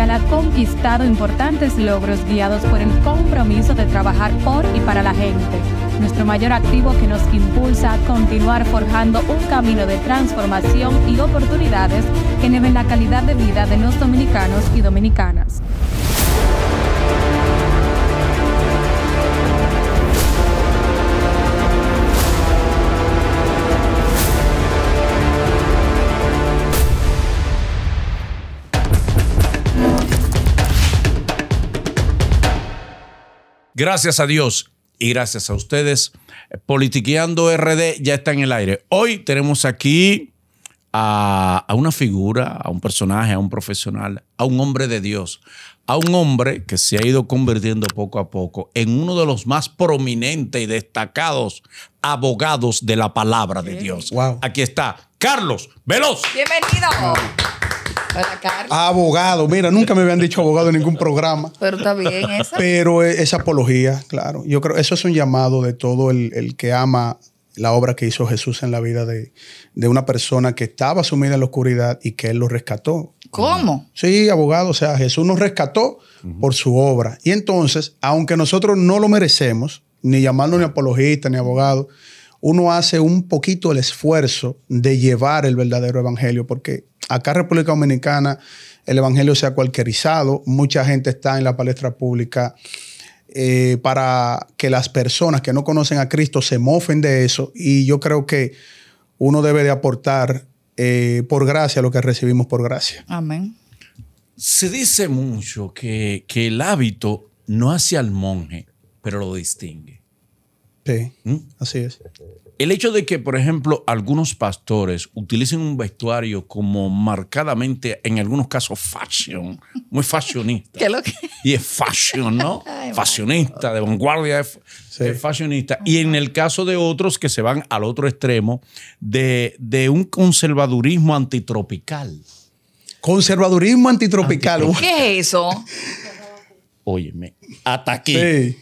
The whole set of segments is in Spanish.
ha conquistado importantes logros guiados por el compromiso de trabajar por y para la gente, nuestro mayor activo que nos impulsa a continuar forjando un camino de transformación y oportunidades que eleven la calidad de vida de los dominicanos y dominicanas. Gracias a Dios y gracias a ustedes. Politiqueando RD ya está en el aire. Hoy tenemos aquí a, una figura, a un personaje, a un profesional, a un hombre de Dios, a un hombre que se ha ido convirtiendo poco a poco en uno de los más prominentes y destacados abogados de la palabra de Dios. Wow. Aquí está Carlos Veloz. Bienvenido. Abogado, mira, nunca me habían dicho abogado en ningún programa. Pero está bien esa. Pero e, esa apología, claro. Yo creo, eso es un llamado de todo el, que ama la obra que hizo Jesús en la vida de, una persona que estaba sumida en la oscuridad y que él lo rescató. ¿Cómo? Sí, abogado, o sea, Jesús nos rescató por su obra. Y entonces, aunque nosotros no lo merecemos, ni llamarlo ni apologista ni abogado, uno hace un poquito el esfuerzo de llevar el verdadero evangelio, porque acá en República Dominicana el evangelio se ha cualquierizado, mucha gente está en la palestra pública eh, para que las personas que no conocen a Cristo se mofen de eso y yo creo que uno debe de aportar eh, por gracia lo que recibimos por gracia. Amén. Se dice mucho que, que el hábito no hace al monje, pero lo distingue. Sí, ¿Mm? así es. El hecho de que, por ejemplo, algunos pastores utilicen un vestuario como marcadamente, en algunos casos, fashion, muy fashionista. ¿Qué lo que? Y es fashion, ¿no? fashionista, de vanguardia, es, fashionista. Y en el caso de otros que se van al otro extremo, de, un conservadurismo antitropical. Conservadurismo antitropical. antitropical. ¿Qué es eso? Óyeme, hasta aquí. Sí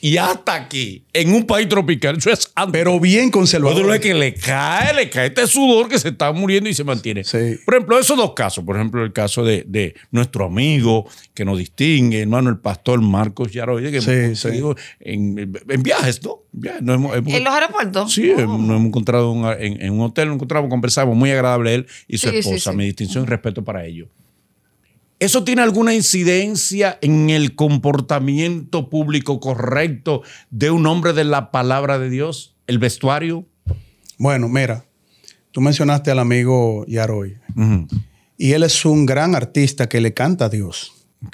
y hasta aquí, en un país tropical. es Pero bien conservador. que le cae, le cae este sudor que se está muriendo y se mantiene. Por ejemplo, esos dos casos. Por ejemplo, el caso de, nuestro amigo que nos distingue, hermano, el pastor Marcos Yaroide, que sí, En, viajes, ¿no? en los aeropuertos. Sí, nos hemos encontrado en, en, un hotel, nos encontramos, conversamos, muy agradable él y su esposa. Mi distinción y respeto para ellos. ¿Eso tiene alguna incidencia en el comportamiento público correcto de un hombre de la palabra de Dios? ¿El vestuario? Bueno, mira, tú mencionaste al amigo Yaroy. Y él es un gran artista que le canta a Dios.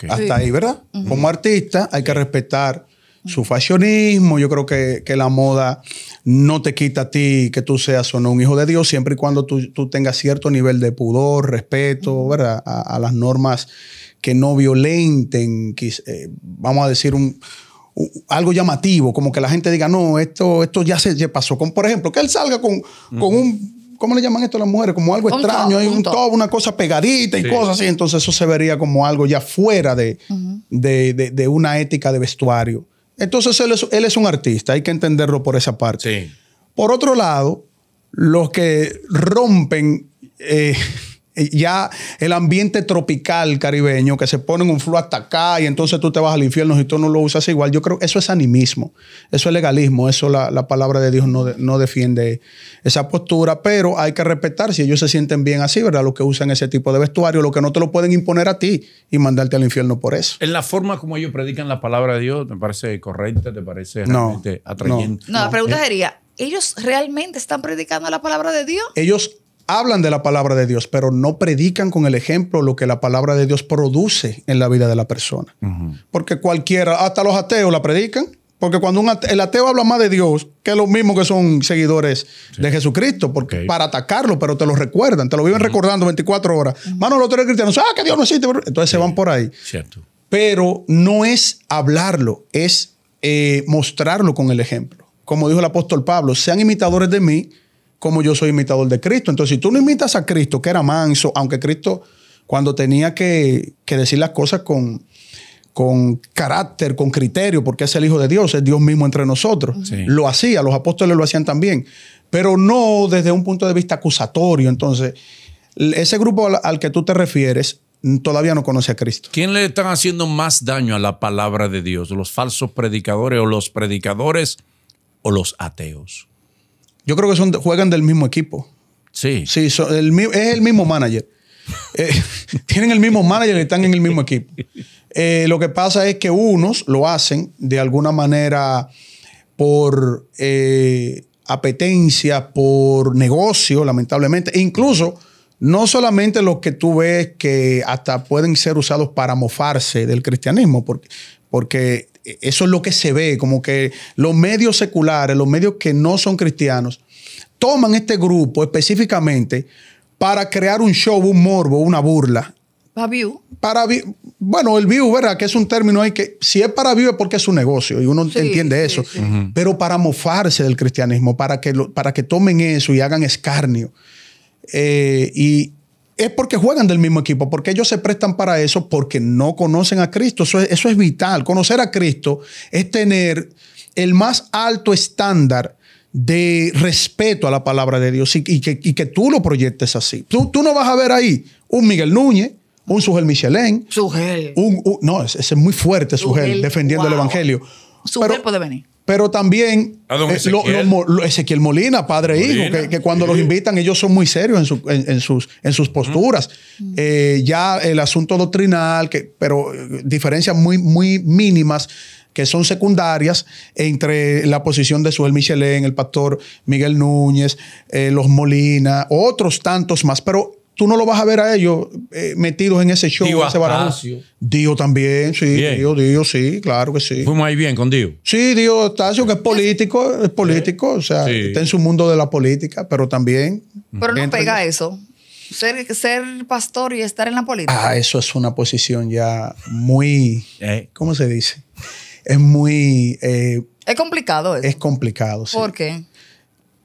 Hasta ahí, ¿verdad? Como artista hay que respetar su fashionismo. Yo creo que, la moda no te quita a ti que tú seas o no un hijo de Dios, siempre y cuando tú, tengas cierto nivel de pudor, respeto, ¿verdad? A, las normas que no violenten, eh, vamos a decir, un, algo llamativo, como que la gente diga, no, esto, esto ya se, pasó. Con, por ejemplo, que él salga con, con un ¿cómo le llaman esto a las mujeres? Como algo extraño, hay un, una cosa pegadita y cosas así. Entonces eso se vería como algo ya fuera de, de, una ética de vestuario. Entonces él es, él es, un artista, hay que entenderlo por esa parte. Por otro lado, los que rompen eh, eh, ya el ambiente tropical caribeño que se pone en un flow hasta acá y entonces tú te vas al infierno y tú no lo usas igual. Yo creo que eso es animismo, eso es legalismo, eso la, la palabra de Dios no, defiende esa postura, pero hay que respetar si ellos se sienten bien así, ¿verdad? Los que usan ese tipo de vestuario, lo que no te lo pueden imponer a ti y mandarte al infierno por eso. En la forma como ellos predican la palabra de Dios, ¿te parece correcta? ¿Te parece realmente no, atrayente? no, la pregunta sería, ¿ellos realmente están predicando la palabra de Dios? Ellos hablan de la palabra de Dios, pero no predican con el ejemplo lo que la palabra de Dios produce en la vida de la persona. Porque cualquiera, hasta los ateos la predican. Porque cuando el ateo habla más de Dios que los mismos que son seguidores de Jesucristo, para atacarlo, pero te lo recuerdan, te lo viven recordando 24 horas. Manos los otros cristianos, ah, que Dios no existe. Entonces se van por ahí. Cierto. Pero no es hablarlo, es eh, mostrarlo con el ejemplo. Como dijo el apóstol Pablo, sean imitadores de mí como yo soy imitador de Cristo. Entonces, si tú no imitas a Cristo, que era manso, aunque Cristo cuando tenía que, decir las cosas con, con carácter, con criterio, porque es el Hijo de Dios, es Dios mismo entre nosotros. Lo hacía, los apóstoles lo hacían también, pero no desde un punto de vista acusatorio. Entonces, ese grupo al, al, que tú te refieres todavía no conoce a Cristo. ¿Quién le están haciendo más daño a la palabra de Dios? ¿Los falsos predicadores o los predicadores o los ateos? Yo creo que son, juegan del mismo equipo. Sí. Sí, es el mismo manager. Eh, tienen el mismo manager y están en el mismo equipo. Eh, lo que pasa es que unos lo hacen de alguna manera por eh, apetencia, por negocio, lamentablemente. E incluso, no solamente los que tú ves que hasta pueden ser usados para mofarse del cristianismo, porque, porque eso es lo que se ve, como que los medios seculares, los medios que no son cristianos, toman este grupo específicamente para crear un show, un morbo, una burla. Para view. bueno, el view, ¿verdad? Que es un término ahí que si es para view es porque es un negocio y uno entiende eso. Pero para mofarse del cristianismo, para que, para que tomen eso y hagan escarnio. Eh, y, es porque juegan del mismo equipo, porque ellos se prestan para eso, porque no conocen a Cristo. Eso es, vital. Conocer a Cristo es tener el más alto estándar de respeto a la palabra de Dios y, que, tú lo proyectes así. Tú, no vas a ver ahí un Miguel Núñez, un Sugel Michelén. Sugel. Un, no, ese es muy fuerte, Sugel, defendiendo el Evangelio. Sugel puede venir. Pero también eh, Ezequiel? Molina, padre e hijo, que, cuando los invitan ellos son muy serios en, sus, en sus posturas. Eh, ya el asunto doctrinal, que, pero eh, diferencias muy, muy mínimas que son secundarias entre la posición de Suel Michelén, el pastor Miguel Núñez, los Molina, otros tantos más. Pero tú no lo vas a ver a ellos eh, metidos en ese show, ese barato. Dio también, sí, Dio, Dio, sí, claro que sí. Fuimos ahí bien con Dio. Sí, Dio estácio que es político, es político, o sea, está en su mundo de la política, pero también. Pero no pega eso. Ser, pastor y estar en la política. Ah, eso es una posición ya muy. Eh. ¿Cómo se dice? Es muy. Eh, es complicado eso. Es complicado, sí. ¿Por qué?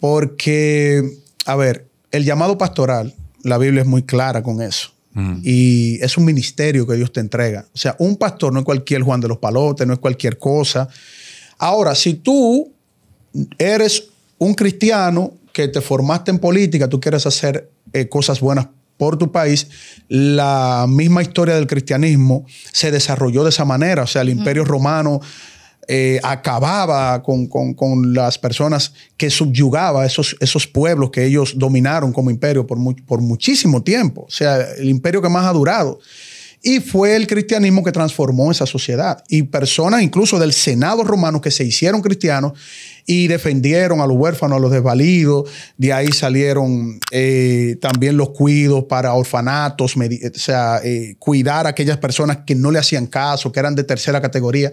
Porque, a ver, el llamado pastoral la Biblia es muy clara con eso. Mm. Y es un ministerio que Dios te entrega. O sea, un pastor no es cualquier Juan de los Palotes, no es cualquier cosa. Ahora, si tú eres un cristiano que te formaste en política, tú quieres hacer eh, cosas buenas por tu país, la misma historia del cristianismo se desarrolló de esa manera. O sea, el mm. imperio romano eh, acababa con, las personas, que subyugaba esos, esos pueblos que ellos dominaron como imperio por, por muchísimo tiempo, o sea, el imperio que más ha durado. Y fue el cristianismo que transformó esa sociedad. Y personas incluso del Senado romano que se hicieron cristianos y defendieron a los huérfanos, a los desvalidos. De ahí salieron eh, también los cuidos para orfanatos, o sea, eh, cuidar a aquellas personas que no le hacían caso, que eran de tercera categoría.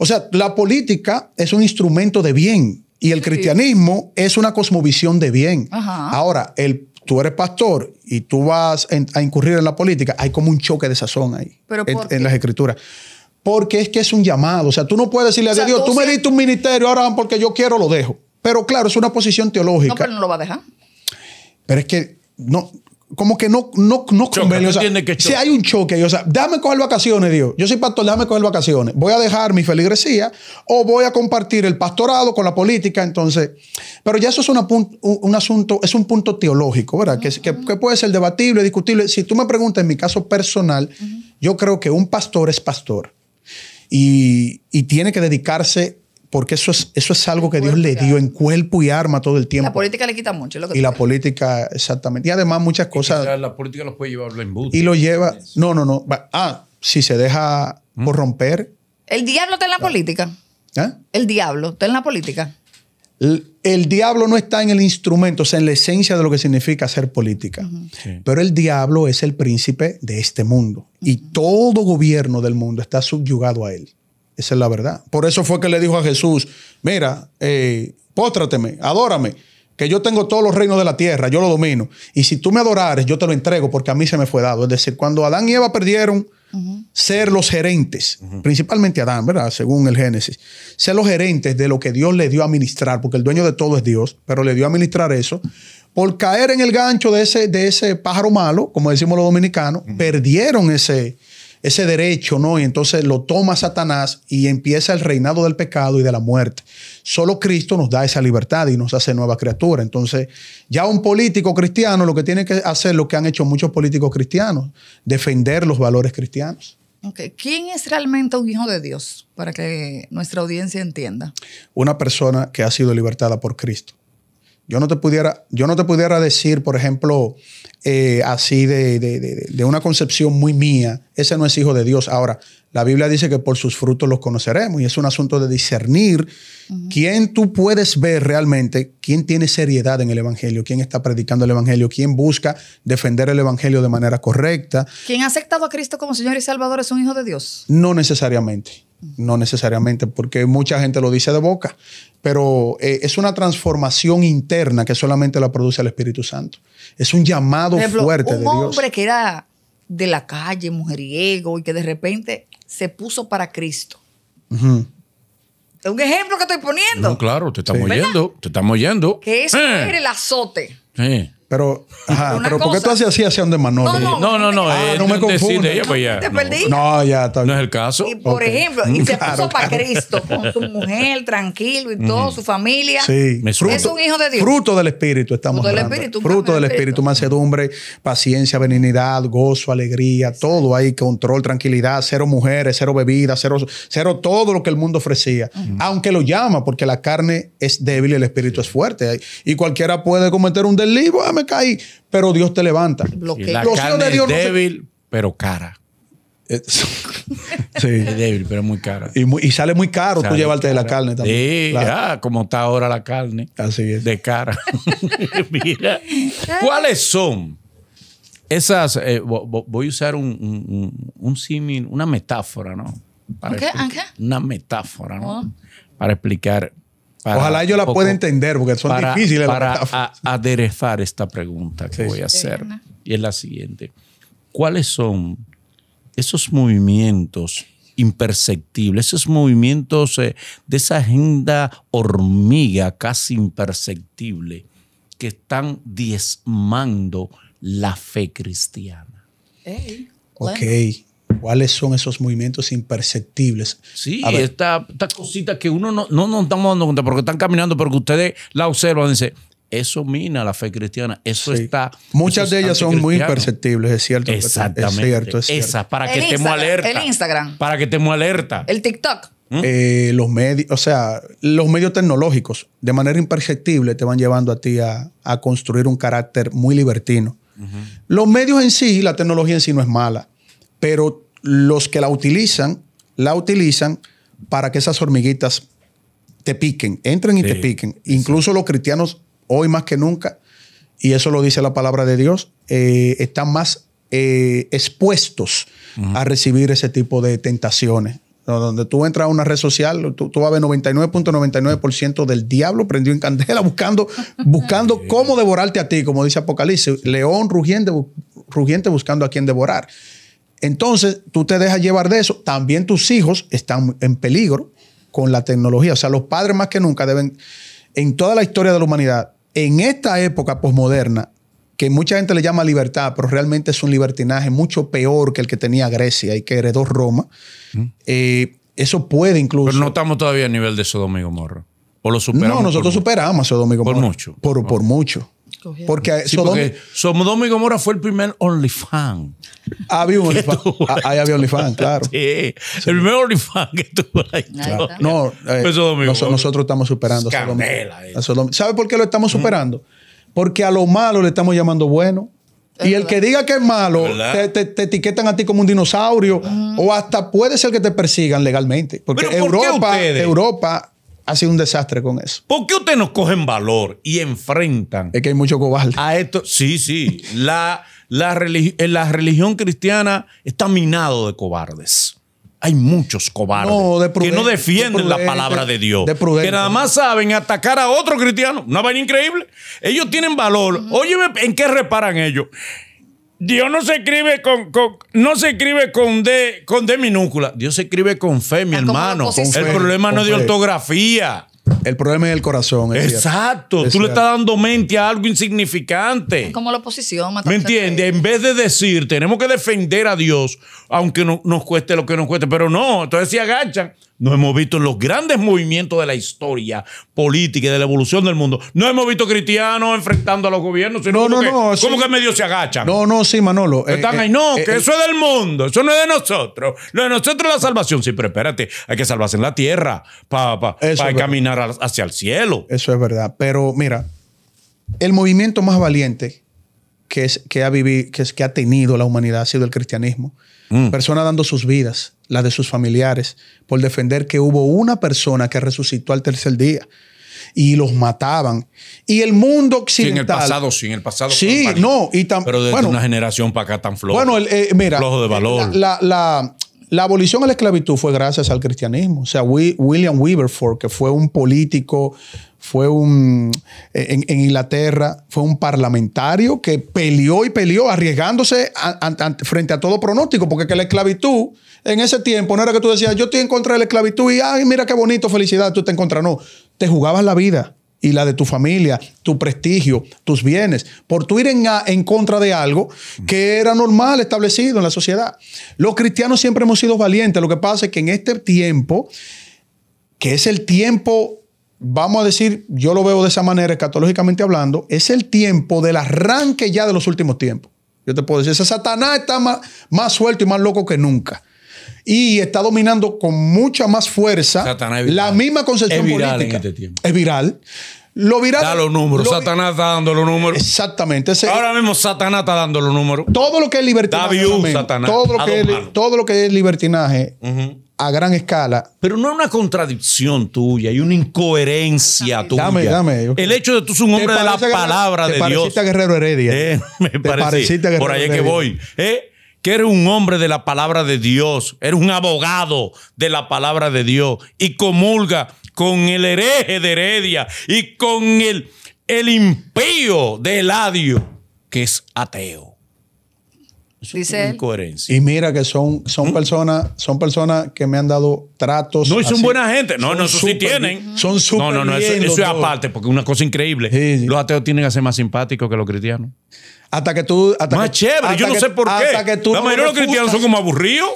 O sea, la política es un instrumento de bien y el cristianismo es una cosmovisión de bien. Ahora, el, tú eres pastor y tú vas a incurrir en la política, hay como un choque de sazón ahí en, las escrituras. Porque es que es un llamado. O sea, tú no puedes decirle a Dios, tú, me diste un ministerio, ahora porque yo quiero lo dejo. Pero claro, es una posición teológica. No, pero no lo va a dejar. Pero es que no, como que no, no, no si hay un choque, o sea, déjame coger vacaciones, Dios. Yo soy pastor, déjame coger vacaciones. Voy a dejar mi feligresía o voy a compartir el pastorado con la política. Entonces, pero ya eso es un, asunto, es un punto teológico, ¿verdad? que, puede ser debatible, discutible. Si tú me preguntas en mi caso personal, yo creo que un pastor es pastor y, y tiene que dedicarse porque eso es, eso es algo que Dios le dio en cuerpo y arma todo el tiempo. La política le quita mucho. y la política, exactamente. Y además muchas cosas... la política los puede llevar en Y lo lleva... No, no, no. Ah, si se deja corromper... ¿Mm? Ah. ¿Eh? El diablo está en la política. El diablo está en la política. El, diablo no está en el instrumento, o sea, en la esencia de lo que significa ser política. Pero el diablo es el príncipe de este mundo. Y todo gobierno del mundo está subyugado a él. Esa es la verdad. Por eso fue que le dijo a Jesús, mira, eh, póstrateme, adórame, que yo tengo todos los reinos de la tierra, yo lo domino. Y si tú me adorares, yo te lo entrego porque a mí se me fue dado. Es decir, cuando Adán y Eva perdieron ser los gerentes, principalmente Adán, ¿verdad? Según el Génesis, ser los gerentes de lo que Dios le dio a administrar, porque el dueño de todo es Dios, pero le dio a administrar eso. Por caer en el gancho de ese, de ese pájaro malo, como decimos los dominicanos, perdieron ese, ese derecho, ¿no? Y entonces lo toma Satanás y empieza el reinado del pecado y de la muerte. Solo Cristo nos da esa libertad y nos hace nueva criatura. Entonces, ya un político cristiano lo que tiene que hacer, lo que han hecho muchos políticos cristianos, defender los valores cristianos. ¿Quién es realmente un hijo de Dios? Para que nuestra audiencia entienda. Una persona que ha sido libertada por Cristo. Yo no te pudiera, yo no te pudiera decir, por ejemplo, eh, así de, de, una concepción muy mía, ese no es hijo de Dios. Ahora, la Biblia dice que por sus frutos los conoceremos y es un asunto de discernir quién tú puedes ver realmente, quién tiene seriedad en el Evangelio, quién está predicando el Evangelio, quién busca defender el Evangelio de manera correcta. ¿Quién ha aceptado a Cristo como Señor y Salvador es un hijo de Dios? No necesariamente. No necesariamente, porque mucha gente lo dice de boca, pero eh, es una transformación interna que solamente la produce el Espíritu Santo. Es un llamado fuerte de Dios. Un hombre que era de la calle, mujeriego, y que de repente se puso para Cristo. Es un ejemplo que estoy poniendo. claro, te estamos oyendo, te estamos oyendo. Que eso era eh. el azote. Sí. Pero, ajá, pero ¿por qué tú hacías así hacia donde Manolo? No, no, no. no, no eh, me confunde. ya, pues, no, ya No es el caso. Y por ejemplo, y se puso para Cristo con su mujer, tranquilo y todo, su familia. Sí. Me es un hijo de Dios. Fruto del Espíritu estamos fruto hablando. Del espíritu, fruto del Espíritu. Mansedumbre, paciencia, benignidad, gozo, alegría, todo ahí, control, tranquilidad, cero mujeres, cero bebidas, cero, cero todo lo que el mundo ofrecía. Aunque lo llama, porque la carne es débil y el Espíritu es fuerte. Y cualquiera puede cometer un delito pues, caí, pero Dios te levanta. La carne es débil, pero cara. Eh, sí. Es débil, pero muy cara. Y, sale muy caro tú llevarte de la carne también. Sí, como está ahora la carne. Así De cara. ¿cuáles son esas? Eh, voy a usar un, un, símil, una metáfora, ¿no? Para Una metáfora, ¿no? Oh. Para explicar Ojalá yo la pueda entender, porque son difíciles para aderezar esta pregunta que voy a hacer. Y es la siguiente. ¿Cuáles son esos movimientos imperceptibles, esos movimientos eh, de esa agenda hormiga casi imperceptible que están diezmando la fe cristiana? ok cuáles son esos movimientos imperceptibles. Sí, estas cositas que uno no, no nos estamos dando cuenta porque están caminando, pero que ustedes la observan, dice, eso mina la fe cristiana, eso está... Muchas de ellas son muy imperceptibles, es cierto. Exactamente. Es cierto, es para que estemos alerta. El Instagram. Para que estemos alerta. El TikTok. ¿Mm? Eh, los medios, o sea, los medios tecnológicos de manera imperceptible te van llevando a ti a, construir un carácter muy libertino. Los medios en sí, la tecnología en sí no es mala pero los que la utilizan, la utilizan para que esas hormiguitas te piquen, entren y te piquen. Incluso los cristianos, hoy más que nunca, y eso lo dice la palabra de Dios, eh, están más eh, expuestos a recibir ese tipo de tentaciones. Donde tú entras a una red social, tú, vas a ver 99.99% del diablo prendió en candela buscando, buscando cómo devorarte a ti, como dice Apocalipsis. León rugiente, rugiente buscando a quien devorar. Entonces, tú te dejas llevar de eso. También tus hijos están en peligro con la tecnología. O sea, los padres más que nunca deben, en toda la historia de la humanidad, en esta época posmoderna, que mucha gente le llama libertad, pero realmente es un libertinaje mucho peor que el que tenía Grecia y que heredó Roma. Mm. Eh, eso puede incluso. Pero no estamos todavía a nivel de Sodoma y Gomorra. O lo superamos. No, nosotros superamos a Sodoma y Por mucho. por mucho. Porque, somos Sodom, porque fue el primer ah Había un OnlyFans. Ah, ahí había OnlyFans, claro. Sí, el primer fan que tuvo la No, eh, nosotros estamos superando a eh. ¿Sabe por qué lo estamos mm. superando? Porque a lo malo le estamos llamando bueno. Y el que diga que es malo, te, etiquetan a ti como un dinosaurio. Mm. O hasta puede ser que te persigan legalmente. Porque Europa, Europa ha sido un desastre con eso. ¿Por qué ustedes nos cogen valor y enfrentan? Es que hay mucho cobardes. A esto, sí, sí. la, la, la religión cristiana está minado de cobardes. Hay muchos cobardes que no defienden la palabra de Dios. De que nada más saben atacar a otro cristiano. Una vaina increíble. Ellos tienen valor. Óyeme, ¿en qué reparan ellos? Dios no se escribe con, no se escribe con D, con D minúscula. Dios se escribe con fe, mi ah, hermano. Con el problema no es de ortografía. El problema es el corazón. Exacto. Tú le estás dando mente a algo insignificante. como la oposición. ¿Me entiendes? En vez de decir, tenemos que defender a Dios, aunque no, nos cueste lo que nos cueste. Pero no, entonces se agachan. No hemos visto en los grandes movimientos de la historia política y de la evolución del mundo. No hemos visto cristianos enfrentando a los gobiernos, no, no, no, ¿Cómo que medio se agachan. No, no, sí, Manolo. Eh, Están eh, ahí, no, eh, que eso es del mundo, eso no es de nosotros. Lo de nosotros la salvación, sí, pero espérate, hay que salvarse en la tierra para pa, caminar hacia el cielo. Eso es verdad. Pero mira, el movimiento más valiente que, ha, vivido, que ha tenido la humanidad ha sido el cristianismo. Mm. Personas dando sus vidas, las de sus familiares, por defender que hubo una persona que resucitó al tercer día y los mataban. Y el mundo occidental. Sí, en el pasado, sí, en el pasado. Sí, no, y también Pero desde una generación para acá tan flojo. Bueno, eh, mira. Flojo de eh, valor. la, la abolición de la esclavitud fue gracias al cristianismo. O sea, William Wilberforce, que fue un político, fue un eh, en, Inglaterra, fue un parlamentario que peleó y peleó, arriesgándose frente a todo pronóstico, porque que la esclavitud en ese tiempo no era que tú decías, yo estoy en contra de la esclavitud y ay, mira qué bonito, felicidad, tú te encontras. No, te jugabas la vida y la de tu familia, tu prestigio, tus bienes, por tu ir en, en, contra de algo que era normal establecido en la sociedad. Los cristianos siempre hemos sido valientes. Lo que pasa es que en este tiempo, que es el tiempo, vamos a decir, yo lo veo de esa manera, escatológicamente hablando, es el tiempo del arranque ya de los últimos tiempos. Yo te puedo decir, ese Satanás está más, más suelto y más loco que nunca y está dominando con mucha más fuerza la misma concepción es viral política. En este tiempo. Es viral. Lo viral. Da los números. Satanás está dando los números. Exactamente. Ahora mismo Satanás está dando los números. Todo lo que es libertinaje. Satanás, todo, lo que es, libertinaje a gran escala. Pero no es una contradicción tuya, hay una incoherencia tuya. Dame, dame. El hecho de que tú seas un hombre de la palabra de Dios. Dios. Pareciste a Guerrero Heredia. Eh, me parece pareciste a Guerrero Por ahí es que voy. ¿Eh? que eres un hombre de la palabra de Dios, eres un abogado de la palabra de Dios y comulga con el hereje de Heredia y con el, el impío de Eladio, que es ateo. Eso Dice incoherencia. Y mira que son, son ¿Mm? personas, son personas que me han dado tratos. No, y son buena gente. No, no, eso sí tienen. Son súper. No, no, no, eso, es aparte, porque es una cosa increíble. Los ateos tienen que ser más simpáticos que los cristianos. Hasta que tú. Hasta Más que, chévere, yo no sé por qué. la mayoría de los cristianos son como aburridos.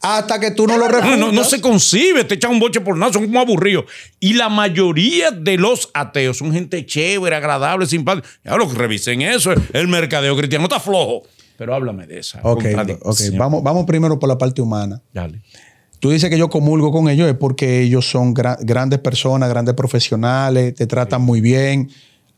Hasta que tú no lo refutas. No, se concibe, te echan un boche por nada, son como aburridos. Y la mayoría de los ateos son gente chévere, agradable, simpática. Ya lo que revisen eso, el mercadeo cristiano está flojo. Pero háblame de esa. Ok, Vamos, primero por la parte humana. Dale. Tú dices que yo comulgo con ellos es porque ellos son grandes personas, grandes profesionales, te tratan muy bien.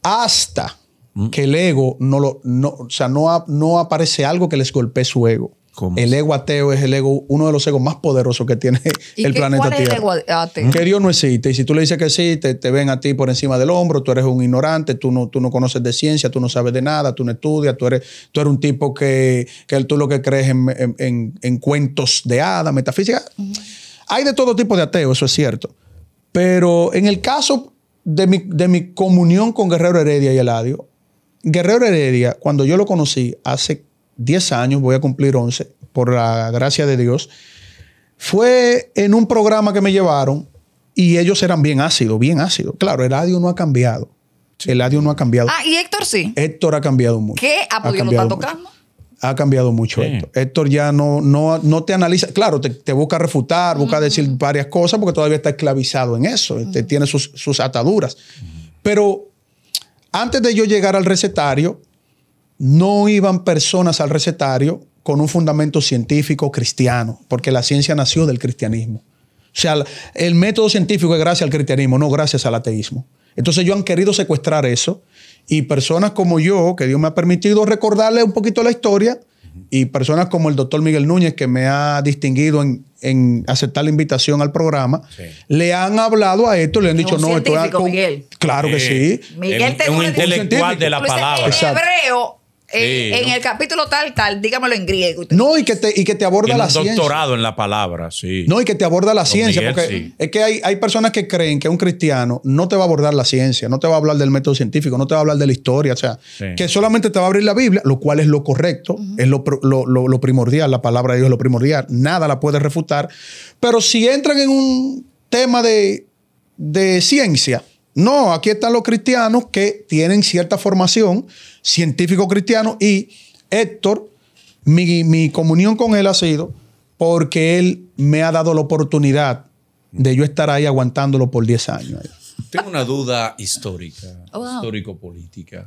Hasta Mm. que el ego no lo, no, o sea, no, no aparece algo que les golpee su ego. El ego ateo es el ego, uno de los egos más poderosos que tiene el planeta Tierra. Es el ego ateo? Que Dios no existe. Y si tú le dices que sí, te, te, ven a ti por encima del hombro, tú eres un ignorante, tú no, tú no conoces de ciencia, tú no sabes de nada, tú no estudias, tú eres, tú eres un tipo que, que tú lo que crees en, cuentos de hada metafísica. Hay de todo tipo de ateo eso es cierto. Pero en el caso de mi, de mi comunión con Guerrero Heredia y Eladio, Guerrero Heredia, cuando yo lo conocí hace 10 años, voy a cumplir 11, por la gracia de Dios, fue en un programa que me llevaron y ellos eran bien ácidos, bien ácidos. Claro, el radio no ha cambiado. El audio no ha cambiado. Ah, y Héctor sí. Héctor ha cambiado mucho. ¿Qué? Ah, ¿Ha podido pues Ha cambiado mucho Héctor. Héctor ya no, no, no te analiza. Claro, te, busca refutar, busca decir varias cosas porque todavía está esclavizado en eso. Este, tiene sus, ataduras. Pero antes de yo llegar al recetario, no iban personas al recetario con un fundamento científico cristiano, porque la ciencia nació del cristianismo. O sea, el método científico es gracias al cristianismo, no gracias al ateísmo. Entonces yo han querido secuestrar eso y personas como yo, que Dios me ha permitido recordarle un poquito la historia, y personas como el doctor Miguel Núñez, que me ha distinguido en, en aceptar la invitación al programa, le han hablado a esto, le han dicho, no, esto Miguel. Claro que sí. Miguel es un, intelectual de la palabra. Hebreo en, el capítulo tal, tal, dígamelo en griego. No, y que te, y que te aborda y la ciencia. doctorado en la palabra, sí. No, y que te aborda la ciencia, porque es que hay, personas que creen que un cristiano no te va a abordar la ciencia, no te va a hablar del método científico, no te va a hablar de la historia, o sea, que solamente te va a abrir la Biblia, lo cual es lo correcto, es lo, primordial, la palabra de Dios es lo primordial, nada la puedes refutar, pero si entran en un tema de ciencia, no, aquí están los cristianos que tienen cierta formación, científico cristiano, y Héctor, mi, comunión con él ha sido porque él me ha dado la oportunidad de yo estar ahí aguantándolo por 10 años. Tengo una duda histórica, oh, histórico-política,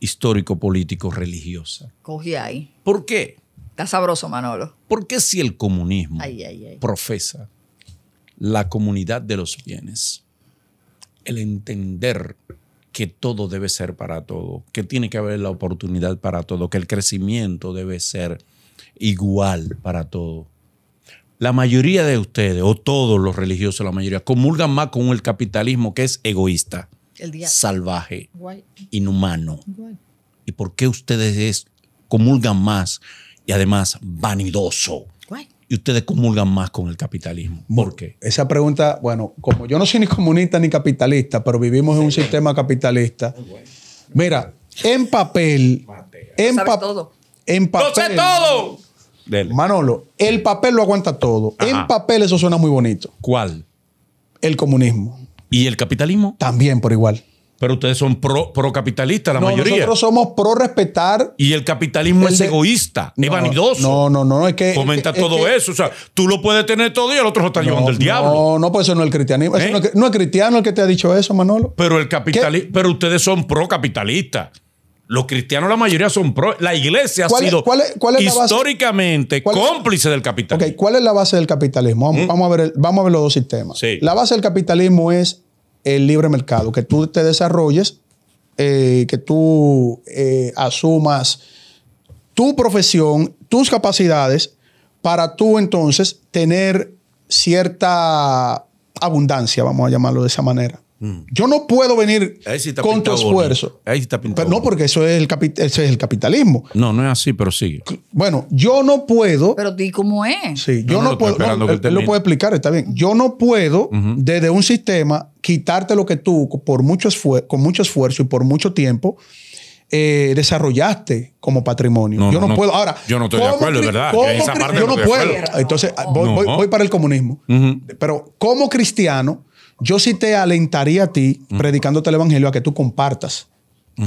histórico-político-religiosa. Cogí ahí. ¿Por qué? Está sabroso, Manolo. ¿Por qué si el comunismo profesa la comunidad de los bienes, el entender que todo debe ser para todo, que tiene que haber la oportunidad para todo, que el crecimiento debe ser igual para todo. La mayoría de ustedes, o todos los religiosos, la mayoría, comulgan más con el capitalismo que es egoísta, salvaje, inhumano. ¿Y por qué ustedes comulgan más y además vanidoso? y ustedes comulgan más con el capitalismo. ¿Por qué? Esa pregunta, bueno, como yo no soy ni comunista ni capitalista, pero vivimos en un sistema capitalista. Mira, en papel, en, papel todo. en papel, todo. Manolo, el papel lo aguanta todo. En papel eso suena muy bonito. ¿Cuál? El comunismo. ¿Y el capitalismo? También por igual. Pero ustedes son pro, pro capitalistas, la no, mayoría. Nosotros somos pro respetar. Y el capitalismo es egoísta, ni vanidoso. No, no, no, es que. comenta todo eso. O sea, tú lo puedes tener todo y el otro lo está llevando el diablo. No, no, pues eso no es el cristianismo. ¿Eh? no, es, cristiano el que te ha dicho eso, Manolo. Pero el capitalismo. Pero ustedes son pro capitalistas. Los cristianos, la mayoría son pro. La iglesia ha sido ¿cuál cuál es históricamente cómplice del capitalismo. Okay, ¿Cuál es la base del capitalismo? Vamos, ¿Mm? a ver vamos a ver los dos sistemas. La base del capitalismo es el libre mercado, que tú te desarrolles, eh, que tú eh, asumas tu profesión, tus capacidades, para tú entonces tener cierta abundancia, vamos a llamarlo de esa manera. Mm. Yo no puedo venir con tu esfuerzo. Ahí está no, porque eso es, el es el capitalismo. No, no es así, pero sigue. Bueno, yo no puedo. Pero di cómo es. Sí, yo no, puedo. él, eh, lo puede explicar, está bien. Yo no puedo, desde un sistema, quitarte lo que tú, por mucho con mucho esfuerzo y por mucho tiempo, eh, desarrollaste como patrimonio. yo no, puedo. Ahora, yo no estoy de acuerdo, es verdad. yo no puedo. Entonces, voy, voy, para el comunismo. Pero como cristiano, yo sí te alentaría a ti, predicándote el Evangelio, a que tú compartas.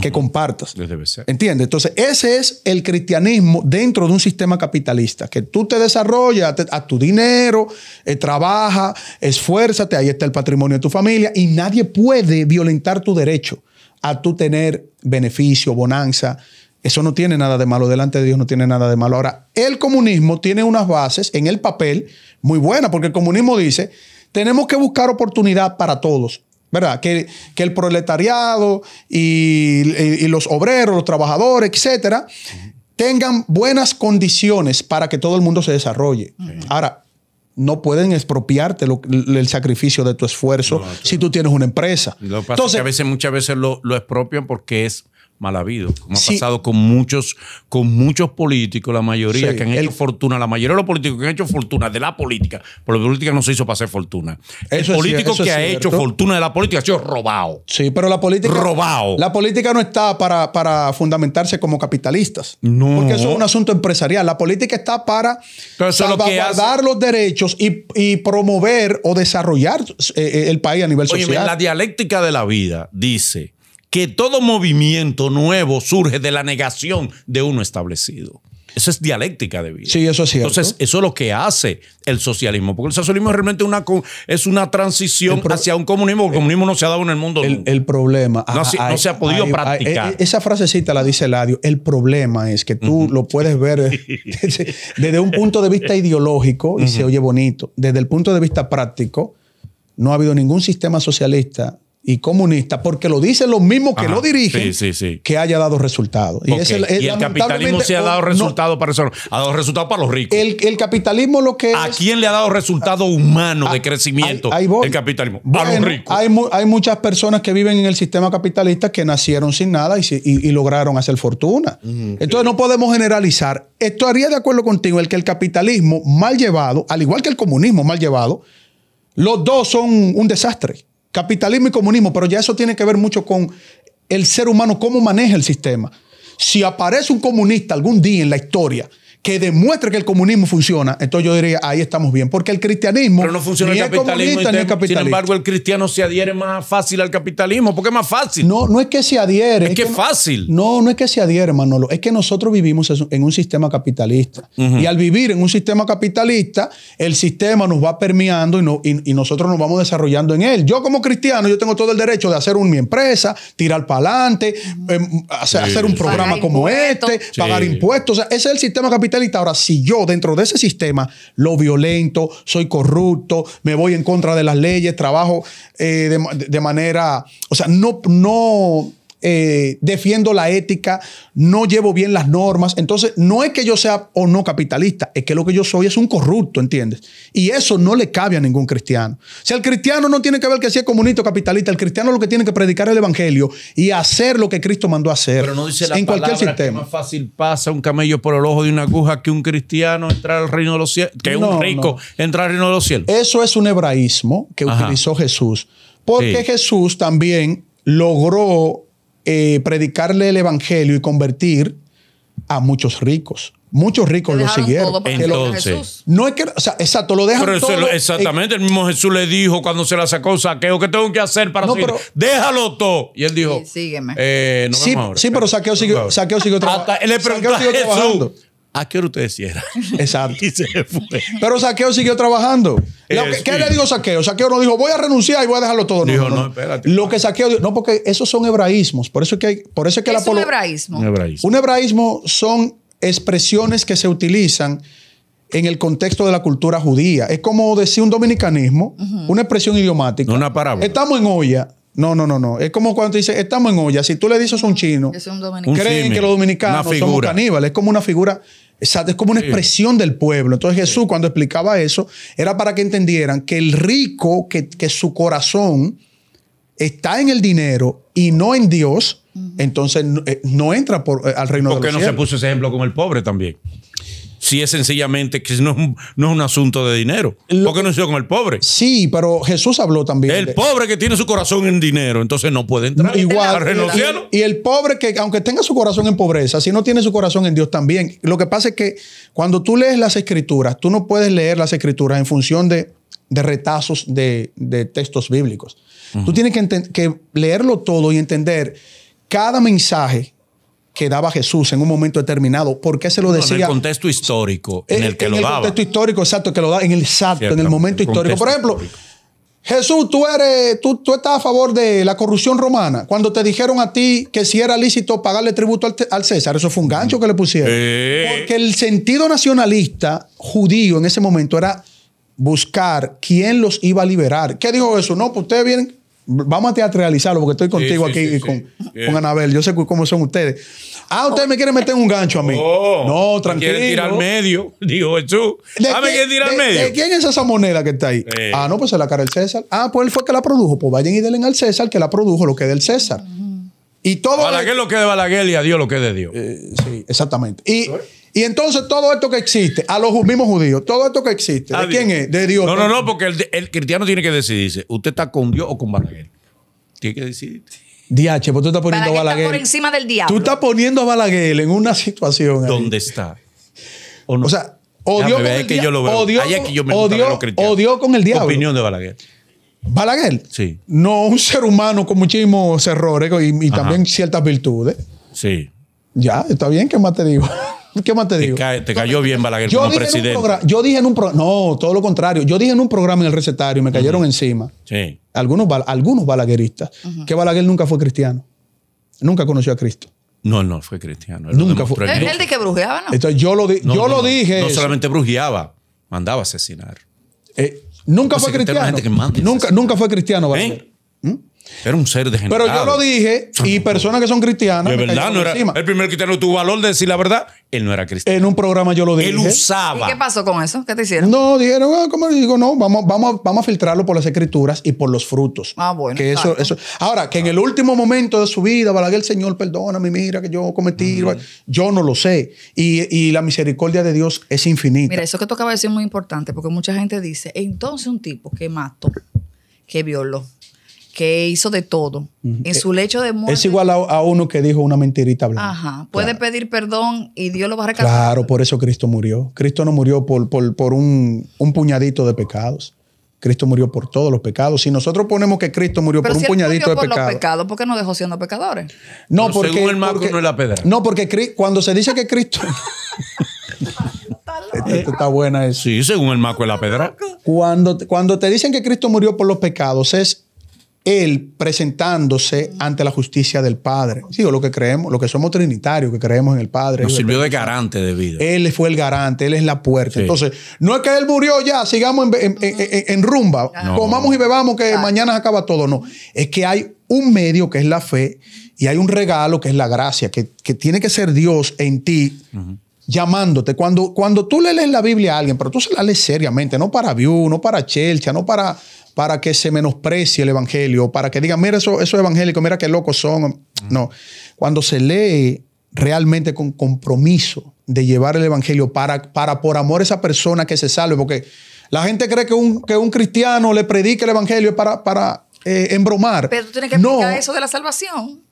Que compartas. Debe ser. ¿Entiendes? Entonces, ese es el cristianismo dentro de un sistema capitalista, que tú te desarrollas a tu dinero, eh, trabaja, esfuérzate, ahí está el patrimonio de tu familia y nadie puede violentar tu derecho a tú tener beneficio, bonanza. Eso no tiene nada de malo, delante de Dios no tiene nada de malo. Ahora, el comunismo tiene unas bases en el papel muy buenas, porque el comunismo dice tenemos que buscar oportunidad para todos. ¿verdad? Que, el proletariado y, los obreros, los trabajadores, etcétera, tengan buenas condiciones para que todo el mundo se desarrolle. Ahora, no pueden expropiarte el sacrificio de tu esfuerzo si tú tienes una empresa. Entonces, a veces, muchas veces lo expropian porque es mal habido, como ha pasado con muchos, con muchos políticos, la mayoría que han hecho fortuna, la mayoría de los políticos que han hecho fortuna de la política, pero la política no se hizo para hacer fortuna. El político que ha hecho fortuna de la política ha sido robado. Sí, pero la política. Robado. La política no está para, fundamentarse como capitalistas. No. Porque eso es un asunto empresarial. La política está para salvaguardar los derechos y, promover o desarrollar eh, eh, el país a nivel social. La dialéctica de la vida dice que todo movimiento nuevo surge de la negación de uno establecido. Eso es dialéctica de vida. Sí, eso es cierto. Entonces, eso es lo que hace el socialismo. Porque el socialismo es realmente una, es una transición hacia un comunismo, porque el comunismo no se ha dado en el mundo. El, el problema. No, se ha podido practicar. E, e, esa frasecita la dice Ladio. El problema es que tú lo puedes ver eh, desde, un punto de vista ideológico y se oye bonito. Desde el punto de vista práctico, no ha habido ningún sistema socialista y comunista, porque lo dicen los mismos que lo dirigen, que haya dado resultados. Y, el, capitalismo se ha dado resultados para eso, ha dado resultados para los ricos. El, capitalismo lo que ¿A quién le ha dado resultado ah, humano de ah, crecimiento el capitalismo? los ricos. Hay, muchas personas que viven en el sistema capitalista que nacieron sin nada y, lograron hacer fortuna. Entonces no podemos generalizar. Esto haría de acuerdo contigo el que el capitalismo mal llevado, al igual que el comunismo mal llevado, los dos son un desastre capitalismo y comunismo, pero ya eso tiene que ver mucho con el ser humano, cómo maneja el sistema. Si aparece un comunista algún día en la historia que demuestre que el comunismo funciona, entonces yo diría, ahí estamos bien. Porque el cristianismo Pero no funciona ni el capitalismo, ni Sin embargo, el cristiano se adhiere más fácil al capitalismo, porque es más fácil. No, no es que se adhiere. Es, que, es fácil. No, no es que se adhiere, Manolo. Es que nosotros vivimos en un sistema capitalista. Y al vivir en un sistema capitalista, el sistema nos va permeando y, nosotros nos vamos desarrollando en él. Yo como cristiano, yo tengo todo el derecho de hacer un, mi empresa, tirar para adelante, em, hacer, un programa como este, pagar impuestos. O sea, ese es el sistema capitalista Ahora, si yo dentro de ese sistema lo violento, soy corrupto, me voy en contra de las leyes, trabajo eh, de, manera, o sea, no, no, eh, defiendo la ética, no llevo bien las normas. Entonces, no es que yo sea o no capitalista, es que lo que yo soy es un corrupto, ¿entiendes? Y eso no le cabe a ningún cristiano. Si el cristiano no tiene que ver que sea comunista o capitalista, el cristiano lo que tiene que predicar el evangelio y hacer lo que Cristo mandó hacer. Pero no dice la en cualquier sistema. más fácil pasa un camello por el ojo de una aguja que un cristiano entrar al reino de los cielos, que un rico entrar al reino de los cielos. Eso es un hebraísmo que utilizó Jesús. Porque Jesús también logró eh, predicarle el evangelio y convertir a muchos ricos. Muchos ricos lo siguieron. Entonces, no es que, o sea, exacto, lo dejan todo. exactamente, el mismo Jesús le dijo cuando se la sacó Saqueo, que tengo que hacer para no, Déjalo todo. Y él dijo, sígueme. Eh, sí, pero Saqueo siguió, Saqueo siguió, ¿A qué hora ustedes Exacto. Pero Saqueo siguió trabajando. Eh, ¿Qué le dijo Saqueo? Saqueo no dijo, voy a renunciar y voy a dejarlo todo. No, dijo, no, espérate. Lo que Saqueo dijo, no, porque esos son hebraísmos. Por eso es que hay, por eso que la es un hebraísmo? un hebraísmo. son expresiones que se utilizan en el contexto de la cultura judía. Es como decir un dominicanismo, una expresión idiomática. Una parábola. Estamos en olla. No, no, no, no. Es como cuando dice estamos en olla. Si tú le dices a un chino, es un dominicano. creen que los dominicanos son caníbales. Es como una figura, es como una expresión del pueblo. Entonces Jesús cuando explicaba eso, era para que entendieran que el rico, que, su corazón está en el dinero y no en Dios, entonces eh, no, entra por, eh, al reino Porque de los no se puso ese ejemplo con el pobre también si es sencillamente que no, no es un asunto de dinero. Lo, porque no nació con el pobre. Sí, pero Jesús habló también. El pobre que tiene su corazón en dinero, entonces no puede entrar. igual. Y, y, el pobre que, aunque tenga su corazón en pobreza, si no tiene su corazón en Dios también. Lo que pasa es que cuando tú lees las escrituras, tú no puedes leer las escrituras en función de, retazos de, textos bíblicos. Tú tienes que leerlo todo y entender cada mensaje que daba Jesús en un momento determinado. ¿Por qué se lo decía? en el contexto histórico en, eh, el que lo daba. el contexto histórico, exacto, que lo da en el en el momento histórico. Por ejemplo, Jesús, tú eres, tú, tú, estás a favor de la corrupción romana. Cuando te dijeron a ti que si era lícito pagarle tributo al, César, eso fue un gancho que le pusieron. Porque el sentido nacionalista judío en ese momento era buscar quién los iba a liberar. ¿Qué dijo Jesús? No, pues ustedes vienen, Vamos a teatralizarlo porque estoy contigo aquí con, Anabel. Yo sé cómo son ustedes. Ah, ustedes oh. me quieren meter un gancho a mí. Oh. no, tranquilo. Ah, quiere tirar al medio, dijo tú. Ah, me quieren tirar al medio. quién es esa moneda que está ahí? Ah, no, pues es la cara del César. Ah, pues él fue que la produjo. Pues vayan y denle al César que la produjo lo que del César. Y todo. Balaguer lo que de Balaguer y a Dios lo que de Dios. Eh, sí, exactamente. Y. Y entonces todo esto que existe, a los mismos judíos, todo esto que existe, ¿de quién es? De Dios. No, no, no, porque el, cristiano tiene que decidirse. ¿Usted está con Dios o con Balaguer? Tiene que decidirse. Diache, pues tú estás poniendo Balaguer a Balaguer. Está por encima del diablo. Tú estás poniendo a Balaguer en una situación. ¿Dónde está? ¿O, no? sea, odio con el diablo. Odio con el diablo. Opinión de Balaguer. Balaguer. Sí. No un ser humano con muchísimos errores y, y también ciertas virtudes. Sí. Ya, está bien, ¿qué más te digo? ¿Qué más te digo? Te, cayó bien Balaguer como presidente. yo dije en un programa, no, todo lo contrario. Yo dije en un programa en el recetario y me cayeron encima. Sí. Algunos, algunos balagueristas, que Balaguer nunca fue cristiano. Nunca conoció a Cristo. No, no fue cristiano. Él nunca fue. Es el de que brujeaba, ¿no? Entonces yo lo, yo lo dije. No solamente brujeaba, mandaba asesinar. nunca, fue cristiano. nunca, nunca fue cristiano. Balaguer. Era un ser de gente. Pero yo lo dije ah, y personas que son cristianas. De verdad, no era. El primer cristiano tuvo valor de decir la verdad. Él no era cristiano. En un programa yo lo dije. Él usaba. ¿Y qué pasó con eso? ¿Qué te hicieron? No, dijeron, ah, como digo, no, vamos, vamos, vamos a filtrarlo por las escrituras y por los frutos. Ah, bueno. eso, eso. Ahora, que en el último momento de su vida, el Señor, perdona mi mira que yo cometí. Mm, yo no lo sé. Y, y, la misericordia de Dios es infinita. Mira, eso que tú acabas de decir es muy importante porque mucha gente dice, entonces un tipo que mató, que violó, que hizo de todo en eh, su lecho de muerte. Es igual a, uno que dijo una mentirita blanca. Ajá. Puede pedir perdón y Dios lo va a recalcar. Claro, por eso Cristo murió. Cristo no murió por, por, un, puñadito de pecados. Cristo murió por todos los pecados. Si nosotros ponemos que Cristo murió por un puñadito murió de por pecados. Los pecados, ¿por qué no dejó siendo pecadores? No, porque. Según el marco no es la pedra. No, porque cuando se dice que Cristo. está buena eso. Sí, según el marco de la pedra. Cuando, cuando te dicen que Cristo murió por los pecados, es él presentándose ante la justicia del Padre. o lo que creemos, lo que somos trinitarios, que creemos en el Padre. Nos sirvió de garante de vida. Él fue el garante, él es la puerta. Entonces, no es que él murió ya, sigamos en, rumba, comamos y bebamos que mañana se acaba todo. No, es que hay un medio que es la fe y hay un regalo que es la gracia, que, tiene que ser Dios en ti llamándote. Cuando, cuando tú le lees la Biblia a alguien, pero tú se la lees seriamente, no para view, no para chelcha, no para, para que se menosprecie el evangelio, para que digan, mira, eso, eso es evangélico, mira qué locos son. Mm. No. Cuando se lee realmente con compromiso de llevar el evangelio para, para por amor a esa persona que se salve, porque la gente cree que un, cristiano le predique el evangelio para, para eh, embromar. Pero tú tienes que explicar no. eso de la salvación.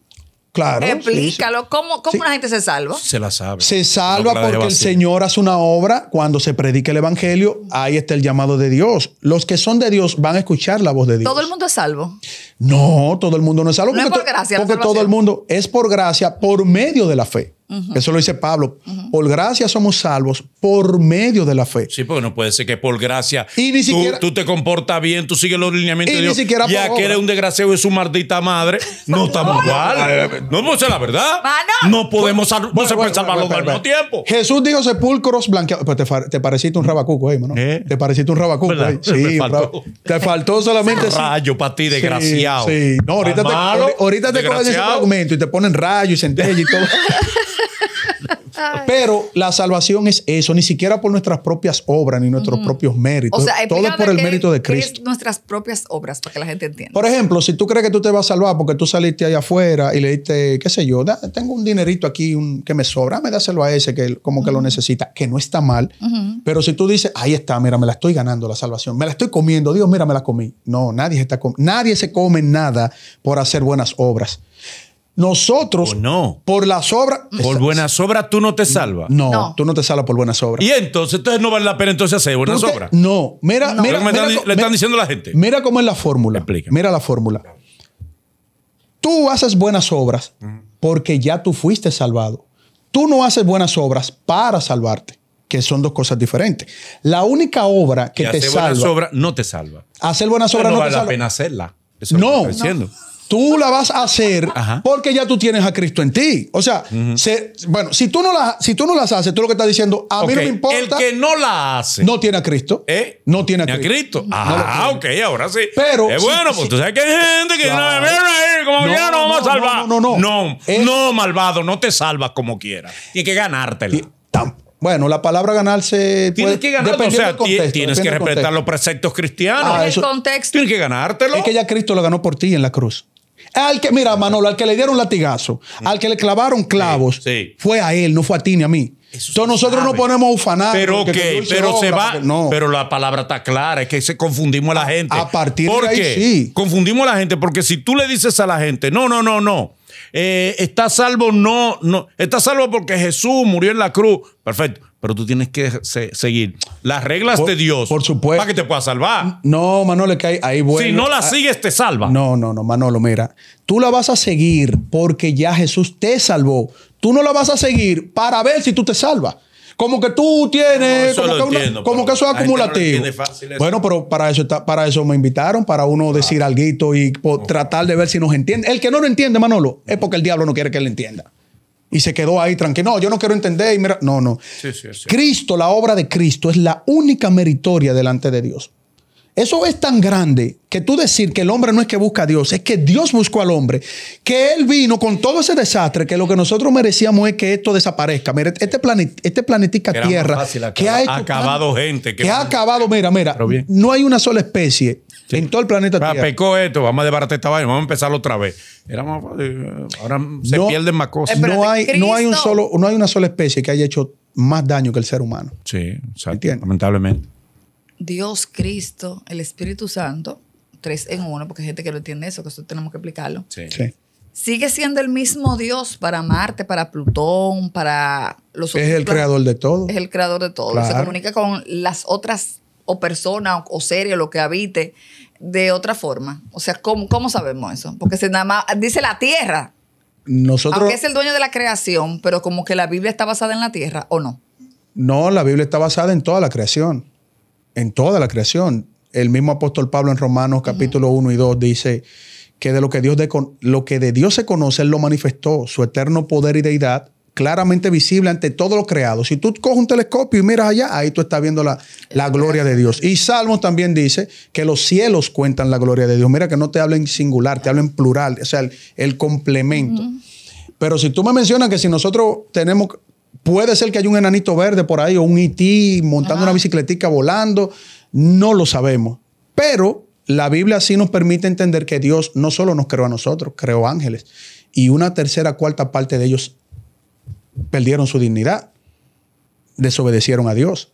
Claro. Explícalo. ¿Cómo, una gente se salva? Se la sabe. Se salva porque el Señor hace una obra. Cuando se predica el Evangelio, ahí está el llamado de Dios. Los que son de Dios van a escuchar la voz de Dios. ¿Todo el mundo es salvo? No, todo el mundo no es salvo. No es por gracia. Porque todo el mundo es por gracia por medio de la fe. Eso lo dice Pablo. Por gracia somos salvos por medio de la fe. Sí, porque no puede ser que por gracia y ni siquiera, tú, te comportas bien, tú sigues los lineamientos y de Ni siquiera ya que eres un desgraciado y su maldita madre, no estamos igual. No puede la verdad. Ah, no podemos no puede salvarlo al mismo tiempo. Jesús dijo sepulcros blanqueados. Pues te, pareciste un rabacuco ¿eh, mano. ¿Eh? Te pareciste un rabacuco ahí. Eh. Sí, faltó. te faltó solamente. rayo para ti, desgraciado. Sí, No, ahorita te, ahorita te ese fragmento y te ponen rayo y centella y todo. Pero la salvación es eso, ni siquiera por nuestras propias obras ni nuestros propios méritos. todo es por el mérito de Cristo. nuestras propias obras, para que la gente entienda. Por ejemplo, si tú crees que tú te vas a salvar porque tú saliste allá afuera y le diste, qué sé yo, tengo un dinerito aquí un, que me sobra, me dáselo a ese que como que lo necesita, que no está mal. Pero si tú dices, ahí está, mira, me la estoy ganando la salvación, me la estoy comiendo, Dios, mira, me la comí. No, nadie, está nadie se come nada por hacer buenas obras. Nosotros, por las obras. Por buenas obras tú no te salvas. No, tú no te salvas por buenas obras. Y entonces, entonces no vale la pena entonces hacer buenas obras. No, mira, mira, le están diciendo la gente. Mira cómo es la fórmula. Mira la fórmula. Tú haces buenas obras porque ya tú fuiste salvado. Tú no haces buenas obras para salvarte, que son dos cosas diferentes. La única obra que, te salva. Hacer buenas obras no te salva. Hacer buenas obras no, te salva. No vale la pena hacerla. no. No tú la vas a hacer porque ya tú tienes a Cristo en ti. O sea, bueno, si tú, no la, si tú no las haces, tú lo que estás diciendo, a mí no me importa. El que no la hace. No tiene a Cristo. Eh, no tiene a Cristo. Ah, ok, ahora sí. Pero. bueno, pues tú sabes que hay gente que claro. no, ahí, como no, ya no, no vamos a salvar. No, no, no. No, malvado, no te salvas como quieras. Tienes que ganártelo. bueno, la palabra ganarse. se puede, que tienes que respetar los preceptos cristianos. Ah, tienes que ganártelo. Es que ya Cristo lo ganó por ti en la cruz. Al que, mira, Manolo, al que le dieron latigazo, al que le clavaron clavos, fue a él, no fue a ti ni a mí. Entonces nosotros no ponemos a Pero que, pero se va. No. Pero la palabra está clara, es que se confundimos a la gente. A partir de ahí, qué? sí. Confundimos a la gente, porque si tú le dices a la gente, no, no, no, no. Eh, está salvo, no, no. Está salvo porque Jesús murió en la cruz. Perfecto pero tú tienes que seguir las reglas de Dios. Por supuesto. Para que te pueda salvar. No, Manolo, que ahí ahí bueno, Si no la sigues, te salva. No, no, no, Manolo, mira. Tú la vas a seguir porque ya Jesús te salvó. Tú no la vas a seguir para ver si tú te salvas. Como que tú tienes, como, que, eso es acumulativo. bueno, pero para eso, para eso me invitaron, para uno decir ah. algo y tratar de ver si nos entiende. El que no lo entiende, Manolo, es porque el diablo no quiere que le entienda y se quedó ahí tranquilo. No, yo no quiero entender. mira. No, no. Cristo, la obra de Cristo, es la única meritoria delante de Dios. Eso es tan grande que tú decir que el hombre no es que busca a Dios, es que Dios buscó al hombre, que Él vino con todo ese desastre, que lo que nosotros merecíamos es que esto desaparezca. Mira, este, planet, este Tierra que ha acabado gente, que, ha acabado, mira, mira, no hay una sola especie en todo el planeta Tierra. Pecó esto, vamos a desbaratar esta vaina, vamos a empezarlo otra vez. ahora se pierden más cosas. No hay, no, hay un solo, no hay una sola especie que haya hecho más daño que el ser humano. Sí, lamentablemente. Dios, Cristo, el Espíritu Santo, tres en uno, porque hay gente que no entiende eso, que eso tenemos que explicarlo. Sí. Sigue siendo el mismo Dios para Marte, para Plutón, para los otros. Es el creador de todo. Es el creador de todo. Se comunica con las otras o personas o, o lo que habite, de otra forma. O sea, ¿cómo, sabemos eso? Porque se nada más dice la Tierra. Nosotros, Aunque es el dueño de la creación, pero como que la Biblia está basada en la Tierra, ¿o no? No, la Biblia está basada en toda la creación en toda la creación. El mismo apóstol Pablo en Romanos capítulo 1 y 2 dice que de lo que, Dios de, lo que de Dios se conoce, Él lo manifestó, su eterno poder y deidad, claramente visible ante todos los creados. Si tú coges un telescopio y miras allá, ahí tú estás viendo la, la gloria de Dios. Y Salmos también dice que los cielos cuentan la gloria de Dios. Mira que no te hablen singular, te hablen plural, o sea, el, complemento. Pero si tú me mencionas que si nosotros tenemos Puede ser que haya un enanito verde por ahí o un IT e montando una bicicletica volando. No lo sabemos. Pero la Biblia sí nos permite entender que Dios no solo nos creó a nosotros, creó ángeles. Y una tercera, cuarta parte de ellos perdieron su dignidad, desobedecieron a Dios.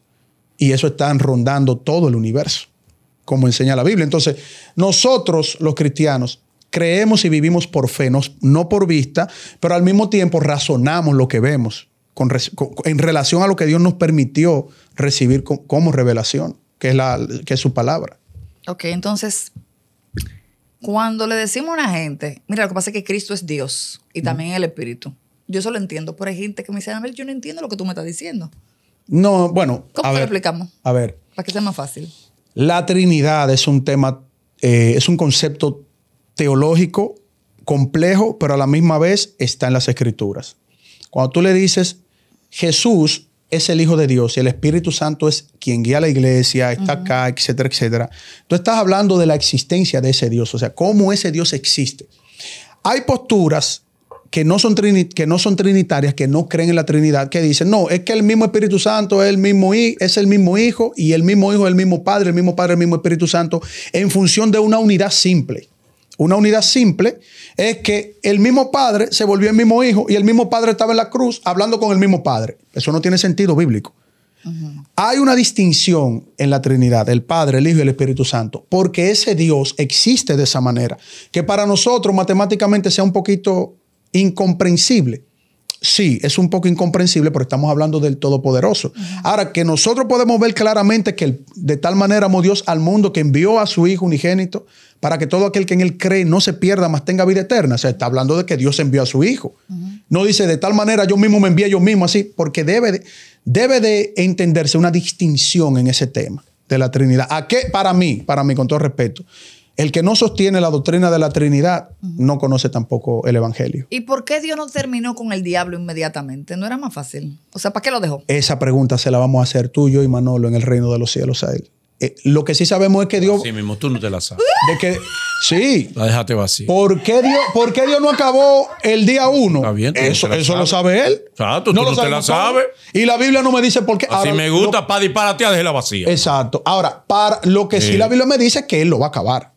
Y eso está rondando todo el universo, como enseña la Biblia. Entonces, nosotros los cristianos creemos y vivimos por fe, no por vista, pero al mismo tiempo razonamos lo que vemos en relación a lo que Dios nos permitió recibir como revelación, que es, la, que su palabra. Ok, entonces, cuando le decimos a una gente, mira, lo que pasa es que Cristo es Dios y mm. también el Espíritu. Yo eso lo entiendo, pero hay gente que me dice, a ver, yo no entiendo lo que tú me estás diciendo. No, bueno. ¿Cómo te lo explicamos? A ver. Para que sea más fácil. La Trinidad es un tema, eh, es un concepto teológico complejo, pero a la misma vez está en las Escrituras. Cuando tú le dices Jesús es el Hijo de Dios y el Espíritu Santo es quien guía la iglesia, está acá, etcétera, etcétera. Tú estás hablando de la existencia de ese Dios, o sea, cómo ese Dios existe. Hay posturas que no, son que no son trinitarias, que no creen en la Trinidad, que dicen, no, es que el mismo Espíritu Santo es el mismo, es el mismo Hijo y el mismo Hijo es el mismo Padre, el mismo Padre, el mismo Espíritu Santo, en función de una unidad simple. Una unidad simple es que el mismo padre se volvió el mismo hijo y el mismo padre estaba en la cruz hablando con el mismo padre. Eso no tiene sentido bíblico. Hay una distinción en la Trinidad, el Padre, el Hijo y el Espíritu Santo, porque ese Dios existe de esa manera, que para nosotros matemáticamente sea un poquito incomprensible, Sí, es un poco incomprensible, pero estamos hablando del Todopoderoso. Ahora, que nosotros podemos ver claramente que de tal manera amó Dios al mundo que envió a su Hijo unigénito para que todo aquel que en él cree no se pierda, más tenga vida eterna. O sea, está hablando de que Dios envió a su Hijo. No dice de tal manera yo mismo me envié yo mismo, así, porque debe debe de entenderse una distinción en ese tema de la Trinidad. ¿A qué? Para mí, para mí, con todo respeto. El que no sostiene la doctrina de la Trinidad no conoce tampoco el Evangelio. ¿Y por qué Dios no terminó con el diablo inmediatamente? ¿No era más fácil? O sea, ¿para qué lo dejó? Esa pregunta se la vamos a hacer tú, yo y Manolo en el reino de los cielos a él. Eh, lo que sí sabemos es que Dios... Sí, mismo, tú no te la sabes. De que, sí. La dejaste vacía. ¿Por qué Dios, no acabó el día uno? Está bien. Eso, eso lo sabe él. Exacto, tú no sabe, te la sabes. Y la Biblia no me dice por qué. si me gusta, lo, para disparate, déjela vacía. Exacto. Ahora, para, lo que sí la Biblia me dice es que él lo va a acabar.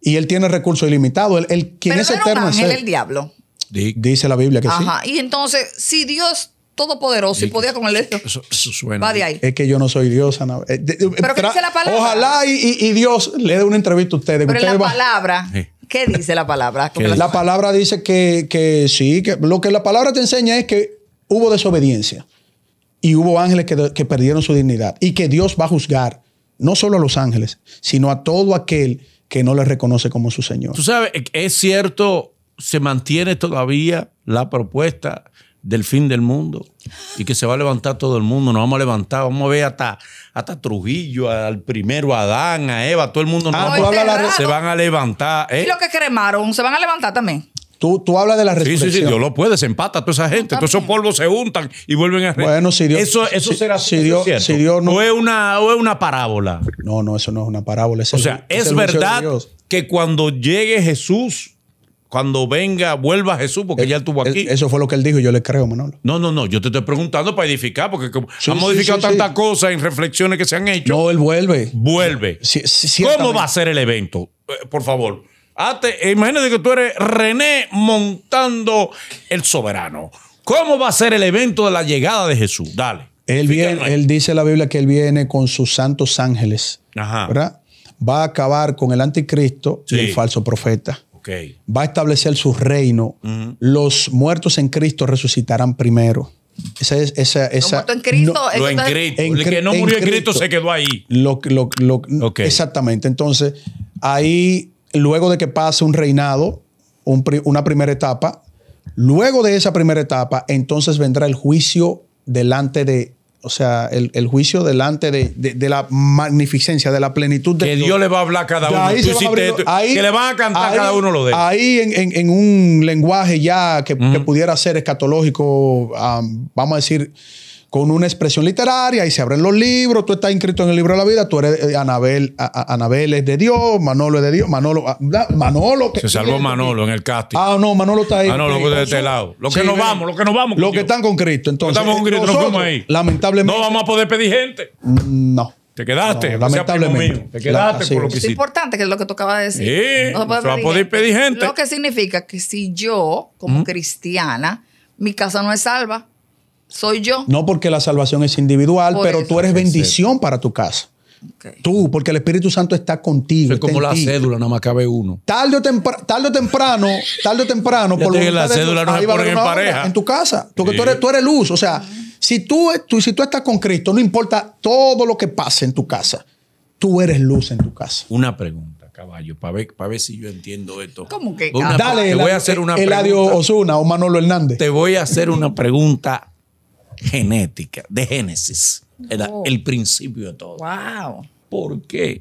Y él tiene recursos ilimitados. Él, quien es no ángel, es el diablo. Dice la Biblia que sí. Ajá. Y entonces, si Dios todopoderoso y podía con el eso, suena. Va de ahí. Es que yo no soy Dios, Ana. Eh, Pero qué dice la palabra. Ojalá y, Dios le dé una entrevista a ustedes. Pero la palabra. ¿Qué dice la palabra? La, la palabra dice que, sí, que lo que la palabra te enseña es que hubo desobediencia y hubo ángeles que, que perdieron su dignidad y que Dios va a juzgar no solo a los ángeles, sino a todo aquel que no le reconoce como su Señor. Tú sabes, e, es cierto, se mantiene todavía la propuesta del fin del mundo y que se va a levantar todo el mundo, nos vamos a levantar, vamos a ver hasta, hasta Trujillo, al primero Adán, a Eva, todo el mundo ah, va se van a levantar. ¿eh? ¿Y los que cremaron se van a levantar también? Tú, hablas de la resurrección. Sí, sí, sí, Dios lo puede, se empata a toda esa gente. Todos esos polvos se juntan y vuelven a... Bueno, si Dios... Eso, eso será si Dios, no, o es una, una parábola. No, no, eso no es una parábola. o sea, es, verdad que cuando llegue Jesús, cuando venga, vuelva Jesús, porque ya estuvo aquí. Eso fue lo que él dijo y yo le creo, Manolo. No, no, no, yo te estoy preguntando para edificar, porque se han modificado tantas cosas en reflexiones que se han hecho. No, él vuelve. Vuelve. ¿Cómo va a ser el evento? Eh, por favor, imagínate que tú eres René montando el soberano. ¿Cómo va a ser el evento de la llegada de Jesús? Dale. Él, viene, él dice en la Biblia que él viene con sus santos ángeles. Ajá. Va a acabar con el anticristo y el falso profeta. Okay. Va a establecer su reino. Los muertos en Cristo resucitarán primero. Esa es, esa, esa, en Cristo. el que no murió en Cristo, se quedó ahí. Lo, lo, Exactamente. Entonces, ahí luego de que pase un reinado, una primera etapa, luego de esa primera etapa, entonces vendrá el juicio delante de o sea, el, juicio delante de, la magnificencia, de la plenitud de Que Dios, le va a hablar a cada uno. que le van a cantar a cada uno lo de Ahí en, un lenguaje ya que, pudiera ser escatológico, ah, vamos a decir, con una expresión literaria y se abren los libros. Tú estás inscrito en el libro de la vida, tú eres eh, Anabel, Anabel es de Dios, Manolo es de Dios, Manolo. Ah, Manolo se salvó Manolo en el casting. Ah, no, Manolo está ahí. Manolo ah, desde pues de este lado. Los que nos vamos, los que nos vamos. Los que están con Cristo. Entonces, estamos con Cristo, ahí. Lamentablemente. No vamos a poder pedir gente. Mm, no. Te quedaste, lamentablemente. te quedaste por lo que Es importante, que es lo que tú acabas de decir. Sí, no se poder pedir gente. Lo que significa que si yo, como cristiana, mi casa no es salva, soy yo. No porque la salvación es individual, pero tú eres bendición para tu casa. Tú, porque el Espíritu Santo está contigo. Es como la cédula, nada más cabe uno. Tarde o, temprano, tarde o temprano, tarde o temprano, por lo la cédula no en pareja. en tu casa. Porque tú, eres, tú eres luz. O sea, si tú, tú, si tú estás con Cristo, no importa todo lo que pase en tu casa, tú eres luz en tu casa. Una pregunta caballo, para ver, si yo entiendo esto. ¿Cómo que? Dale, te voy a hacer una Eladio Osuna o Manolo Hernández. Te voy a hacer una pregunta genética, de génesis. Era el principio de todo. Wow. ¿Por qué?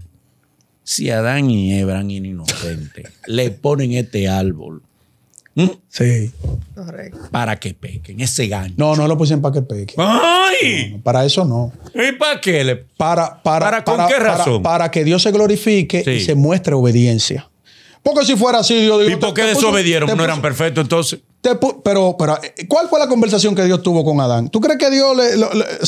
Si Adán y Eva eran inocentes, le ponen este árbol. Sí. Para que pequen, ese gancho. No, no lo pusieron para que pequen. ¡Ay! para eso no. ¿Y para qué? Para, para, ¿Para, con qué razón? para, que Dios se glorifique y se muestre obediencia que si fuera así, Dios ¿Y por qué desobedieron? ¿No eran perfectos entonces? pero, pero, eh, ¿cuál fue la conversación que Dios tuvo con Adán? ¿Tú crees que Dios le.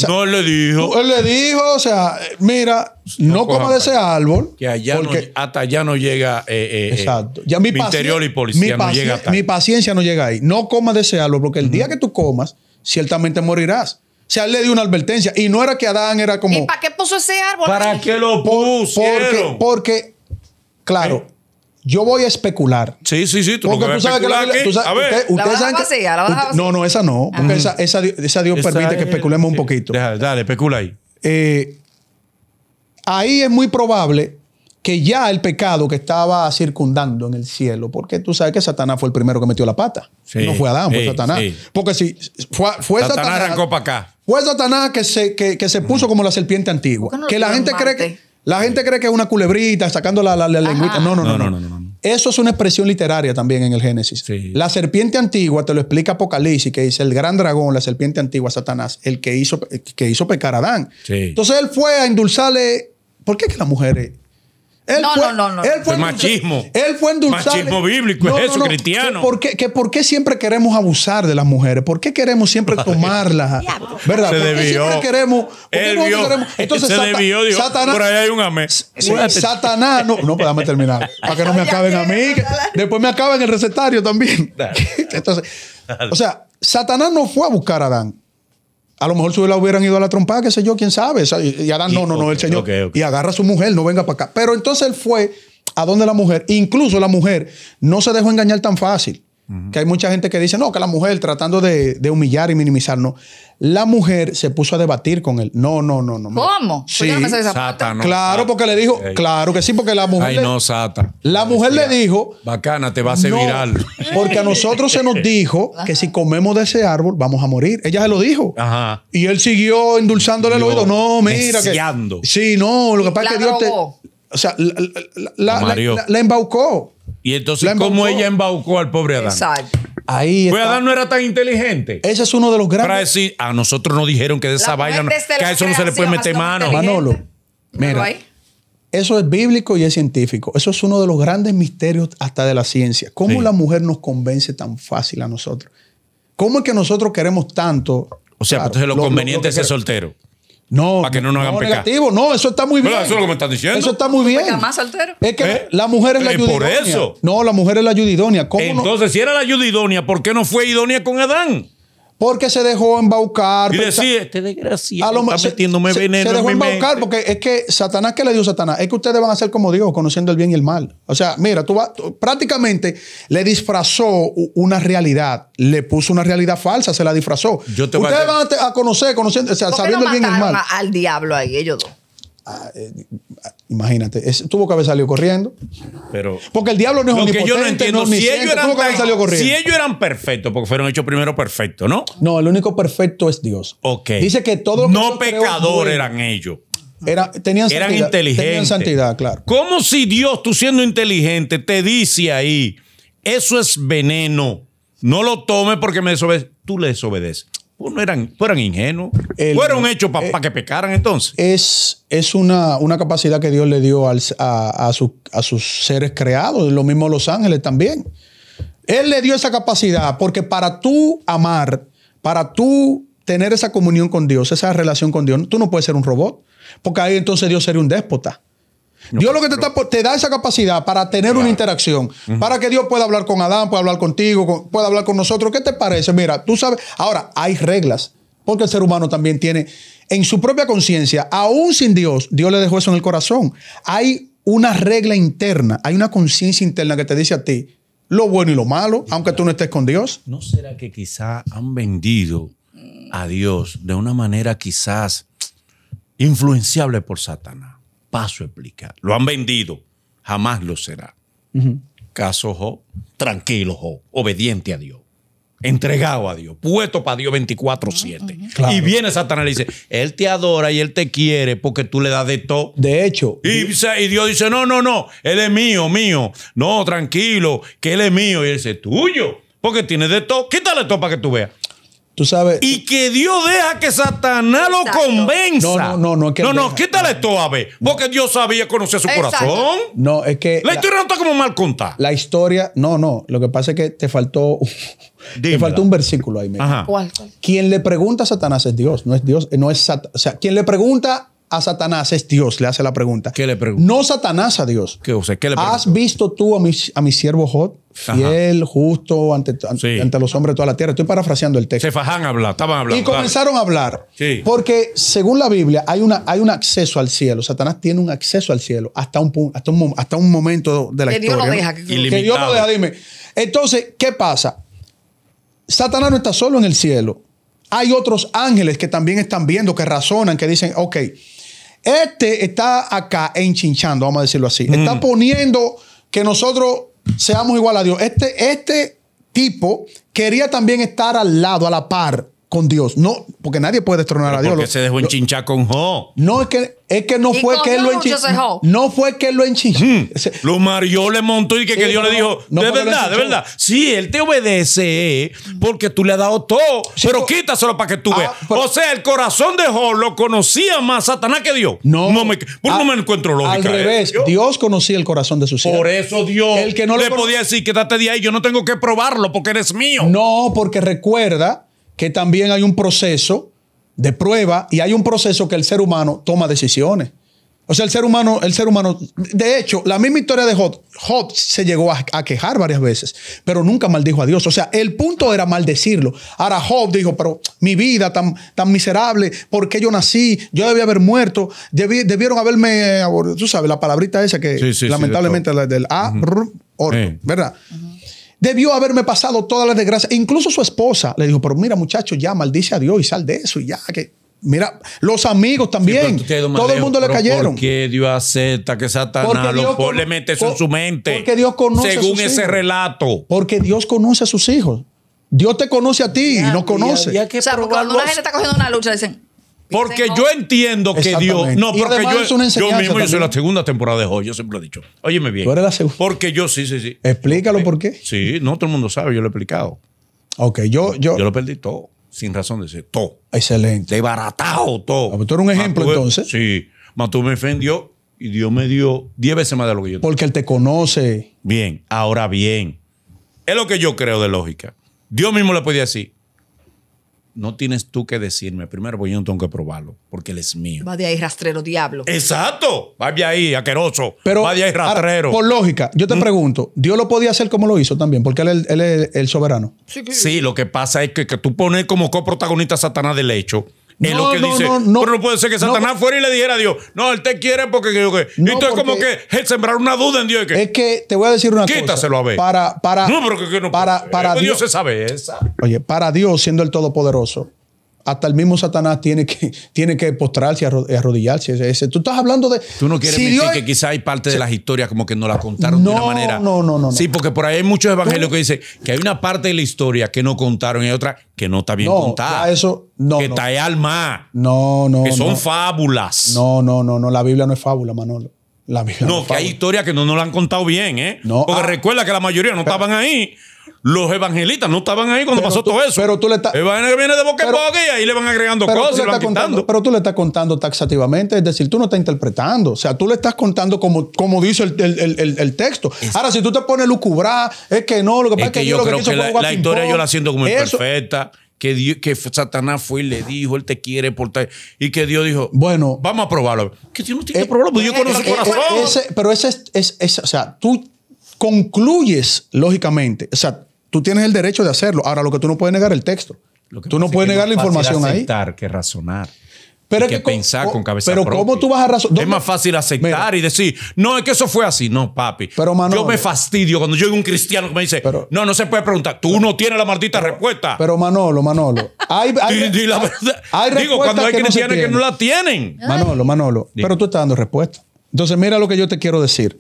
no le dijo. él le dijo, o sea, eh, mira, no, coma de ese árbol. Que allá porque, hasta allá no llega. Eh, exacto. mi interior y policía no llega hasta Mi paciencia no llega ahí. No coma de ese árbol, porque el día que tú comas, ciertamente morirás. O sea, le dio una advertencia. Y no era que Adán era como. ¿Y para qué puso ese árbol? ¿Para que lo puso? Porque, claro, yo voy a especular. Sí, sí, sí. Tú porque tú sabes que la, tú sabes, a Usted, la a No, no, esa no. Ah. Porque esa, Dios permite que especulemos un poquito. dale, especula ahí. Eh, ahí es muy probable que ya el pecado que estaba circundando en el cielo, porque tú sabes que Satanás fue el primero que metió la pata. no fue Adán, fue Satanás. Porque si fue, fue Satanás, Satanás, arrancó para acá. Fue Satanás que se, puso como la serpiente antigua. que la gente cree que la gente cree que es una culebrita sacando la, la, lengüita. No no no, Eso es una expresión literaria también en el Génesis. La serpiente antigua te lo explica Apocalipsis, que dice el gran dragón, la serpiente antigua, Satanás, el que hizo, que hizo pecar a Adán. Entonces él fue a endulzarle. ¿Por qué que las mujeres no, no, no, no. Él fue el machismo. Él fue endulzado. Machismo bíblico, es eso, cristiano. ¿Por qué, ¿Por qué siempre queremos abusar de las mujeres? ¿Por qué queremos siempre tomarlas? ¿Verdad? Se ¿Por qué siempre queremos? Él vio, queremos? Entonces, se debió, Satanás, por ahí hay un amén. Satanás, no, no, pues, déjame terminar. Para que no me acaben a mí. después me acaben el recetario también. Entonces, o sea, Satanás no fue a buscar a Adán. A lo mejor si hubieran ido a la trompada, qué sé yo, quién sabe. Y Adán, no, no, no, el Señor. Y agarra a su mujer, no venga para acá. Pero entonces él fue a donde la mujer, incluso la mujer, no se dejó engañar tan fácil. Que hay mucha gente que dice, no, que la mujer tratando de, humillar y minimizar, no. La mujer se puso a debatir con él. No, no, no, no. ¿Cómo? Pues sí. No claro, porque le dijo, claro que sí, porque la mujer. Ay, no, Sata. La mujer le dijo. Bacana, te va a hacer viral. Porque a nosotros se nos dijo que si comemos de ese árbol vamos a morir. Ella se lo dijo. Ajá. Y él siguió endulzándole el oído. No, mira. Que, sí, no, lo que pasa es que Dios te. O sea, la embaucó. Y entonces, ¿cómo ella embaucó al pobre Adán? Ahí pues Adán no era tan inteligente. Ese es uno de los grandes. Para decir, a ah, nosotros nos dijeron que de esa vaina, que a eso no se le puede meter mano. Manolo, mira, eso es bíblico y es científico. Eso es uno de los grandes misterios hasta de la ciencia. ¿Cómo la mujer nos convence tan fácil a nosotros? ¿Cómo es que nosotros queremos tanto? O sea, entonces pues, lo, conveniente es ser soltero. No, para que no nos hagan no, No, eso está muy bien. Pero eso es lo que me están diciendo. Eso está muy bien. más Es que ¿Eh? la mujer es la ayudidonia. Eh, y Por eso. No, la mujer es la ayudidonia. Entonces, no? si era la idónea, ¿por qué no fue idónea con Adán? Porque se dejó embaucar. Y decía, este desgraciado está metiéndome se, veneno. Se dejó embaucar porque es que Satanás, ¿qué le dio Satanás? Es que ustedes van a ser como Dios, conociendo el bien y el mal. O sea, mira, tú, vas, prácticamente le disfrazó una realidad. Le puso una realidad falsa, se la disfrazó. Yo te ustedes voy a... van a, conocer, conociendo, o sea, sabiendo el bien y el mal. Al diablo ahí, ellos dos. Ah, eh, imagínate, tuvo que haber salido corriendo. Pero, porque el diablo no es lo que yo no entiendo, si, ellos eran, si ellos eran perfectos, porque fueron hechos primero perfectos, ¿no? No, el único perfecto es Dios. Ok. Dice que todos los No pecadores eran ellos. Era, tenían eran inteligentes. Tenían santidad, claro. como si Dios, tú siendo inteligente, te dice ahí, eso es veneno, no lo tome porque me desobedece. Tú le desobedeces. Pues no eran, pues ingenuos. fueron pues hechos para eh, que pecaran entonces. Es, es una, una, capacidad que Dios le dio a, a, a, sus seres creados, lo mismo los ángeles también. Él le dio esa capacidad porque para tú amar, para tú tener esa comunión con Dios, esa relación con Dios, tú no puedes ser un robot, porque ahí entonces Dios sería un déspota. Dios lo que te, te da esa capacidad para tener una interacción, para que Dios pueda hablar con Adán, pueda hablar contigo, pueda hablar con nosotros. ¿Qué te parece? Mira, tú sabes, ahora hay reglas, porque el ser humano también tiene en su propia conciencia, aún sin Dios, Dios le dejó eso en el corazón. Hay una regla interna, hay una conciencia interna que te dice a ti lo bueno y lo malo, aunque tú no estés con Dios. ¿No será que quizá han vendido a Dios de una manera quizás influenciable por Satanás? paso a explicar. Lo han vendido, jamás lo será. Caso Jo, tranquilo Jo, obediente a Dios, entregado a Dios, puesto para Dios 24-7. Y viene Satanás y dice, Él te adora y Él te quiere porque tú le das de todo. De hecho. Y, Dios dice, no, no, no, Él es mío, mío. No, tranquilo, que Él es mío. Y Él dice, tuyo, porque tiene de todo. Quítale todo para que tú veas. Tú sabes. Y que Dios deja que Satanás lo convenza. No, no, no, no No, no, quítale esto a ver. Porque Dios sabía conocer su corazón. No, es que. La, historia no está como mal contada. La historia, no, no. Lo que pasa es que te faltó. te faltó un versículo ahí, mismo. Ajá. ¿Cuál, Quien le pregunta a Satanás es Dios, no es Dios, no es Satanás. O sea, quien le pregunta a Satanás es Dios, le hace la pregunta. ¿Qué le pregunta? No Satanás a Dios. ¿Qué, le ¿Has visto tú a mi, siervo Jod? Fiel, justo, ante, ante, los hombres de toda la tierra. Estoy parafraseando el texto. Se fajan a hablar, estaban hablando. Y comenzaron a hablar. Porque según la Biblia hay, una, hay un acceso al cielo. Satanás tiene un acceso al cielo hasta un, hasta un, hasta un momento de la que Dios lo deja. que Dios lo deja, dime. Entonces, ¿qué pasa? Satanás no está solo en el cielo. Hay otros ángeles que también están viendo, que razonan, que dicen, ok, este está acá enchinchando, vamos a decirlo así. Mm. Está poniendo que nosotros seamos igual a Dios. Este, este tipo quería también estar al lado, a la par con Dios. No, porque nadie puede destronar a Dios. Porque se dejó enchinchar con Jo. No, es que, es que no fue que él lo enchinchó. No fue que él lo enchinchó. Lo marió, le montó y que, Dios le dijo, de verdad, de verdad. Sí, él te obedece porque tú le has dado todo, pero quítaselo para que tú ah, veas. o sea, el corazón de Jo lo conocía más Satanás que Dios. No, no me, ah, no me encuentro lógica. Al ¿eh? revés, Dios conocía el corazón de su hijos. Por eso Dios el que no le podía decir, quédate de ahí, yo no tengo que probarlo porque eres mío. No, porque recuerda que también hay un proceso de prueba y hay un proceso que el ser humano toma decisiones. O sea, el ser humano, el ser humano, de hecho, la misma historia de Job, Job se llegó a, quejar varias veces, pero nunca maldijo a Dios. O sea, el punto era maldecirlo. Ahora Job dijo, pero mi vida tan, tan miserable, ¿por qué yo nací? Yo debía haber muerto, debieron haberme, eh, tú sabes, la palabrita esa que lamentablemente es la del A, ¿verdad? Debió haberme pasado todas las desgracias. E incluso su esposa le dijo, pero mira muchacho, ya maldice a Dios y sal de eso y ya que... Mira, los amigos también. todo el mundo le cayeron. qué Dios acepta que Satanás le mete en su mente. Porque Dios conoce Según ese relato. Porque Dios conoce a sus hijos. Dios te conoce a ti y no conoce. cuando la gente está cogiendo una lucha, dicen, porque yo entiendo que Dios. No, porque yo, yo mismo, yo soy la segunda temporada de Hoy, yo siempre lo he dicho. Óyeme bien. Tú eres la segunda. Porque yo sí, sí, sí. Explícalo por qué. Sí, no todo el mundo sabe, yo lo he explicado. Ok, yo. Yo, lo perdí todo, sin razón de ser, todo. Excelente. baratado todo. Ah, Pero pues tú eres un ejemplo entonces. Sí, tú me ofendió y Dios me dio diez veces más de lo que yo Porque Él te conoce. Bien, ahora bien. Es lo que yo creo de lógica. Dios mismo le puede decir no tienes tú que decirme primero, voy pues, yo no tengo que probarlo, porque él es mío. Va de ahí rastrero, diablo. Exacto. Va de ahí, aqueroso. Pero, Va de ahí rastrero. por lógica, yo te ¿Mm? pregunto, ¿Dios lo podía hacer como lo hizo también? Porque él, es el soberano. Sí, lo que pasa es que, que tú pones como coprotagonista a Satanás del hecho no, no, No, pero no puede ser que Satanás fuera y le dijera a Dios, no, él te quiere porque. y esto es como que sembrar una duda en Dios. es que te voy a decir una cosa. Quítaselo a ver. Para, para, no, pero que, no para, para Dios, Dios se sabe esa. Oye, para Dios, siendo el Todopoderoso, hasta el mismo Satanás tiene que, tiene que postrarse, arrodillarse. Tú estás hablando de... Tú no quieres decir que quizás hay parte de las historias como que no la contaron de una manera... No, no, no, Sí, porque por ahí hay muchos evangelios que dicen que hay una parte de la historia que no contaron y hay otra que no está bien no, contada. eso no. Que está al mar. No, no. Que son fábulas. No, no, no, no. La Biblia no es fábula, Manolo no, que hay historias que no nos la han contado bien, ¿eh? No, Porque ah. recuerda que la mayoría no estaban ahí. Los evangelistas no estaban ahí cuando pasó todo eso. Pero tú le estás. Evangelio viene de boca en boca y ahí le van agregando cosas van Pero tú le estás contando taxativamente, es decir, tú no estás interpretando. O sea, tú le estás contando como, como dice el, texto. Ahora, si tú te pones lucubrar, es que no, lo que pasa es que, yo, creo que, la, la, historia yo la siento como imperfecta que, Satanás fue y le dijo, él te quiere portar. Y que Dios dijo, bueno, vamos a probarlo. Que Dios no que probarlo, yo corazón. pero ese es, es, o sea, tú concluyes lógicamente. O sea, tú tienes el derecho de hacerlo. Ahora, lo que tú no puedes negar es el texto. tú no puedes negar la información aceptar ahí. que razonar. Pero que, pensar con, cabeza Pero ¿cómo tú vas a razonar? Es más fácil aceptar y decir, no, es que eso fue así. No, papi. yo me fastidio cuando yo oigo un cristiano que me dice, no, no se puede preguntar. Tú no tienes la maldita respuesta. Pero Manolo, Manolo. Hay, hay, digo, cuando hay cristianos que no la tienen. Manolo, Manolo. Pero tú estás dando respuesta. Entonces, mira lo que yo te quiero decir.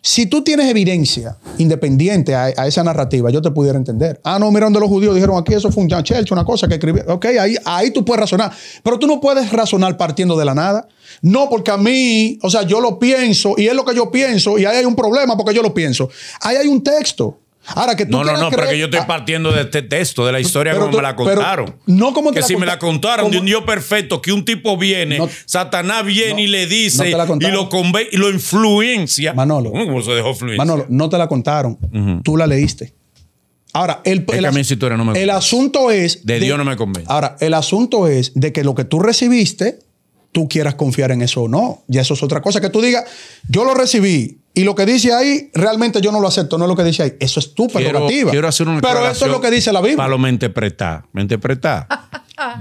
Si tú tienes evidencia independiente a, esa narrativa, yo te pudiera entender. Ah, no, mira donde los judíos dijeron aquí, eso fue un Church, una cosa que escribieron. Ok, ahí, ahí tú puedes razonar. Pero tú no puedes razonar partiendo de la nada. No, porque a mí, o sea, yo lo pienso y es lo que yo pienso y ahí hay un problema porque yo lo pienso. Ahí hay un texto. Ahora que No, no, no, pero porque yo estoy ah. partiendo de este texto, de la historia como me la contaron. no como Que si me la contaron de un Dios perfecto, que un tipo viene, Satanás viene y le dice y, lo y lo influencia. Manolo. ¿Cómo se dejó fluir? Manolo, no te la contaron. Tú la leíste. Ahora, el, asunto es. De, Dios no me convence. Ahora, el asunto es de que lo que tú recibiste, tú quieras confiar en eso o no. Y eso es otra cosa. Que tú digas, yo lo recibí, y lo que dice ahí, realmente yo no lo acepto, no es lo que dice ahí. Eso es tu prerrogativa. Quiero, Pero eso es lo que dice la Biblia. Para lo mente Me Me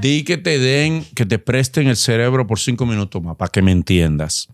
Di que te den, que te presten el cerebro por cinco minutos más, para que me entiendas.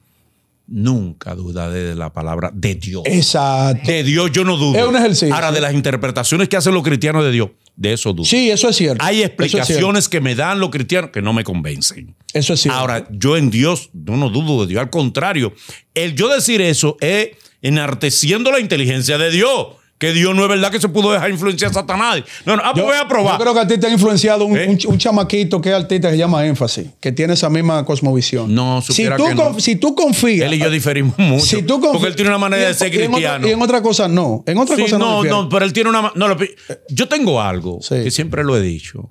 Nunca dudaré de la palabra de Dios. Exacto. De Dios yo no dudo. Es un ejercicio. Ahora, de las interpretaciones que hacen los cristianos de Dios, de eso dudo. Sí, eso es cierto. Hay explicaciones que me dan los cristianos que no me convencen. Eso es cierto. Ahora, yo en Dios, no no dudo de Dios. Al contrario, el yo decir eso es enarteciendo la inteligencia de Dios que Dios no es verdad que se pudo dejar influenciar a Satanás. No, no, ah, pues voy a probar. Yo creo que a ti te ha influenciado ¿Eh? un, chamaquito que es artista que se llama Énfasis, que tiene esa misma cosmovisión. No, si que no. si tú confías. Él y yo diferimos mucho. Si tú confías, porque él tiene una manera de ser cristiano. y en otra cosa no. En otra cosa no. No, no, pero él tiene una. No, eh, yo tengo algo que siempre lo he dicho.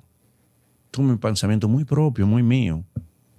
Tengo un pensamiento muy propio, muy mío.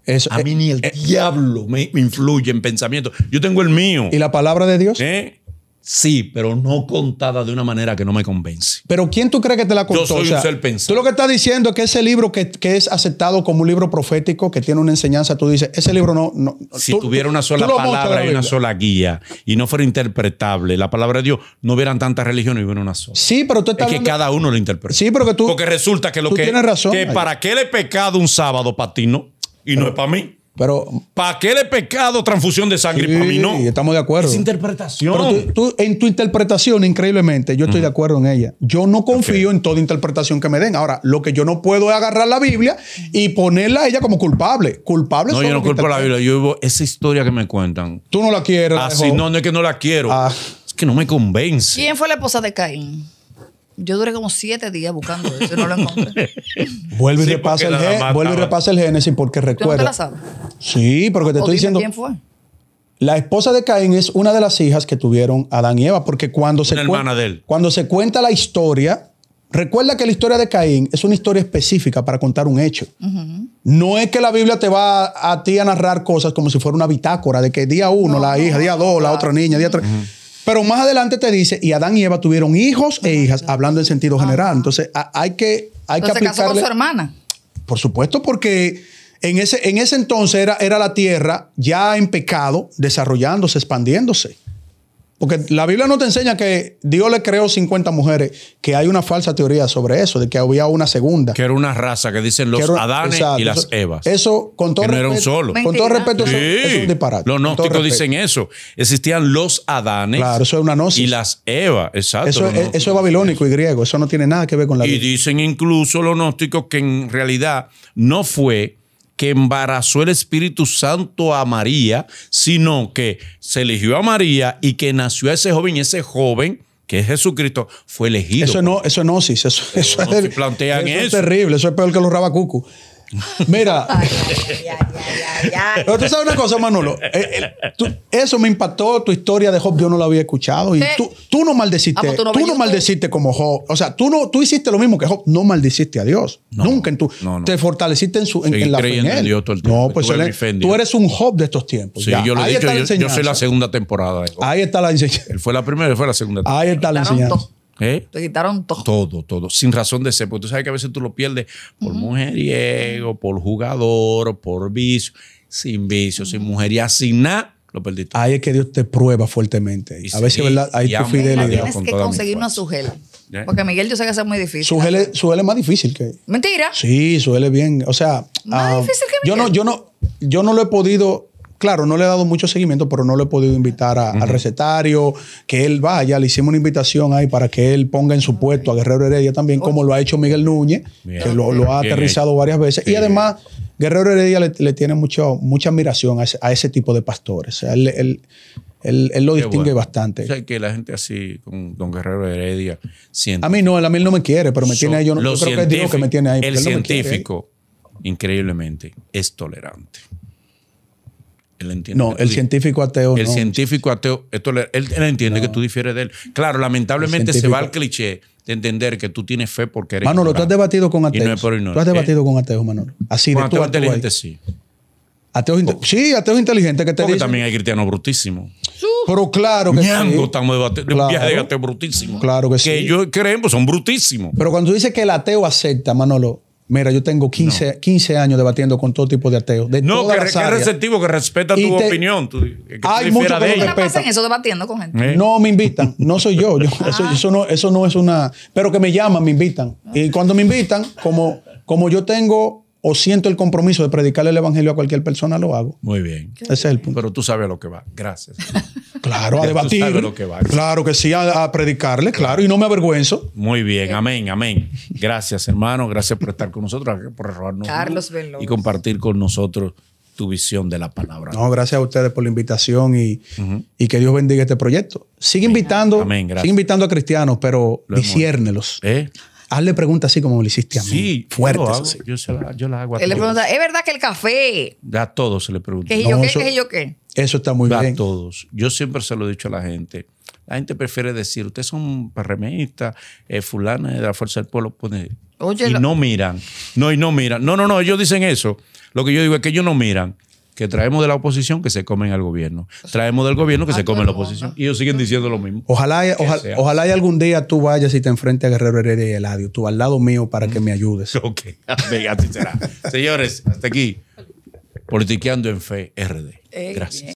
Eso, a mí eh, ni el diablo me, influye en pensamiento. Yo tengo el mío. ¿Y la palabra de Dios? ¿Qué? Sí, pero no contada de una manera que no me convence. Pero ¿quién tú crees que te la contó? Yo soy un ser pensado. Tú lo que estás diciendo es que ese libro que, es aceptado como un libro profético, que tiene una enseñanza, tú dices, ese libro no. no si tuviera una sola palabra y una sola guía y no fuera interpretable, la palabra de Dios, no hubieran tantas religiones y hubiera una sola. Sí, pero tú estás. Es que cada uno lo interpreta. Sí, pero que tú. Porque resulta que lo que. Tienes razón. para qué le pecado un sábado para Y no es para mí. Pero. ¿Para qué le pecado transfusión de sangre? Sí, para mí no. Estamos de acuerdo. Es interpretación. en tu interpretación, increíblemente, yo estoy de acuerdo en ella. Yo no confío en toda interpretación que me den. Ahora, lo que yo no puedo es agarrar la Biblia y ponerla a ella como culpable. Culpable No, yo no culpo la Biblia. Yo vivo esa historia que me cuentan. Tú no la quieres. Así, ah, no, no es que no la quiero. Ah. Es que no me convence. ¿Quién fue la esposa de Caín? Yo duré como siete días buscando eso y no lo encontré. vuelve, y repasa el vuelve y el Génesis porque recuerda. la Sí, porque te estoy diciendo. ¿Quién fue? La esposa de Caín es una de las hijas que tuvieron Adán y Eva, porque cuando, se, cuando se cuenta la historia, recuerda que la historia de Caín es una historia específica para contar un hecho. No es que la Biblia te va a, ti a narrar cosas como si fuera una bitácora de que día uno la hija, día dos la otra niña, día tres. Pero más adelante te dice, y Adán y Eva tuvieron hijos e hijas, hablando en sentido ah. general. Entonces, hay que, hay que casó con su hermana? Por supuesto, porque en ese, en ese entonces era, era la tierra ya en pecado, desarrollándose, expandiéndose. Porque la Biblia no te enseña que Dios le creó 50 mujeres, que hay una falsa teoría sobre eso, de que había una segunda. Que era una raza, que dicen los Adanes y las Evas. Eso, con todo respeto. No solo. Con todo respeto, eso es un disparate. Los gnósticos dicen eso. Existían los Adanes. Y las Evas, exacto. eso es babilónico y griego, eso no tiene nada que ver con la Biblia. Y dicen incluso los gnósticos que en realidad no fue que embarazó el Espíritu Santo a María, sino que se eligió a María y que nació ese joven y ese joven que es Jesucristo, fue elegido. Eso no, eso no, eso, es, si es terrible, eso es peor que los rabacucos. Mira. pero tú sabes una cosa, Manolo. Eh, eh, eso me impactó. Tu historia de Job yo no la había escuchado. Y tú, tú, no maldeciste. Ah, pues tú no, maldeciste como Job. O sea, tú, no, tú hiciste lo mismo que Job. No maldeciste a Dios. Nunca en tu. te fortaleciste en, su, en, la fe. En Dios todo el tiempo. No, pues tú eres un Job de estos tiempos. Sí, yo lo he dicho. Yo, soy la segunda temporada. Ahí está la enseñanza. fue la primera, fue la segunda temporada. Ahí está la enseñanza. ¿Eh? Te quitaron todo. Todo, todo. Sin razón de ser. Porque tú sabes que a veces tú lo pierdes por mujeriego, por jugador, por vicio. Sin vicio, sin mujería, sin nada. Lo perdiste. Ahí es que Dios te prueba fuertemente. a veces, ¿verdad? Ahí tu fidelidad. Tienes que conseguir una sujela. Porque Miguel, yo sé que eso es muy difícil. Su es, más difícil que. Mentira. Sí, sujela es bien. O sea. Más ah, difícil que Miguel. yo no, yo no lo he podido Claro, no le he dado mucho seguimiento, pero no lo he podido invitar al recetario, que él vaya. Le hicimos una invitación ahí para que él ponga en su puesto a Guerrero Heredia también, como lo ha hecho Miguel Núñez, que lo, ha aterrizado varias veces. Y además, Guerrero Heredia le, tiene mucha admiración a ese, tipo de pastores. O sea, él, lo distingue bastante. O sea, que la gente así, con Don Guerrero Heredia, siente. A mí no, él a mí no me quiere, pero me tiene ahí. Yo, creo que que me tiene ahí. El ¿eh? científico, increíblemente, es tolerante. Él entiende no, el científico ateo. El científico ateo, esto él, él, entiende que tú difieres de él. Claro, lamentablemente se va al cliché de entender que tú tienes fe porque eres. Manolo, tú has debatido con ateos. tú has debatido eh, con ateos, Manolo. Así de tu inteligente, sí. Ateos sí, ateos inteligentes que te Porque también hay cristianos brutísimos. Pero claro que sí. estamos debatiendo viaje de ateo brutísimo. Claro que sí. Que ellos creen, pues son brutísimos. Pero cuando tú dices que el ateo acepta, Manolo, Mira, yo tengo 15, años debatiendo con todo tipo de ateos. no, que, es receptivo, que respeta tu opinión. que hay que no respetan. eso debatiendo con gente? ¿Eh? No me invitan, no soy yo. Ah. eso, eso, no, es una. Pero que me llaman, me invitan. Y cuando me invitan, como, como yo tengo o siento el compromiso de predicarle el evangelio a cualquier persona, lo hago. Muy bien. Ese es el punto. Pero tú sabes a lo que va. Gracias. claro, a debatir. Tú sabes lo que va. Claro que sí, a, predicarle, claro, y no me avergüenzo. Muy bien, amén, amén. Gracias, hermano. Gracias por estar con nosotros, por robarnos y compartir con nosotros tu visión de la palabra. No, gracias a ustedes por la invitación y, que Dios bendiga este proyecto. Sigue invitando, Amén, sigue invitando a cristianos, pero disiérnelos. ¿Eh? Hazle preguntas así como le hiciste a mí. Sí, fuerte. Yo, hago a Él le pregunta, ¿es verdad que el café? A todos se le pregunta. ¿Qué yo qué? Eso, ¿Qué yo qué? Eso está muy bien. A todos. Yo siempre se lo he dicho a la gente. La gente prefiere decir, ustedes son parremistas, eh, fulana de la Fuerza del Pueblo. Pone, pues, y no miran. No, y no miran. No, no, no, ellos dicen eso. Lo que yo digo es que ellos no miran que traemos de la oposición que se comen al gobierno. Traemos del gobierno que se comen la oposición. Y ellos siguen diciendo lo mismo. Ojalá, ojalá, y algún día tú vayas y te enfrentes a Guerrero Heredia y Eladio, tú al lado mío para que me ayudes. Ok, será. Señores, hasta aquí. Politiqueando en Fe RD. Gracias.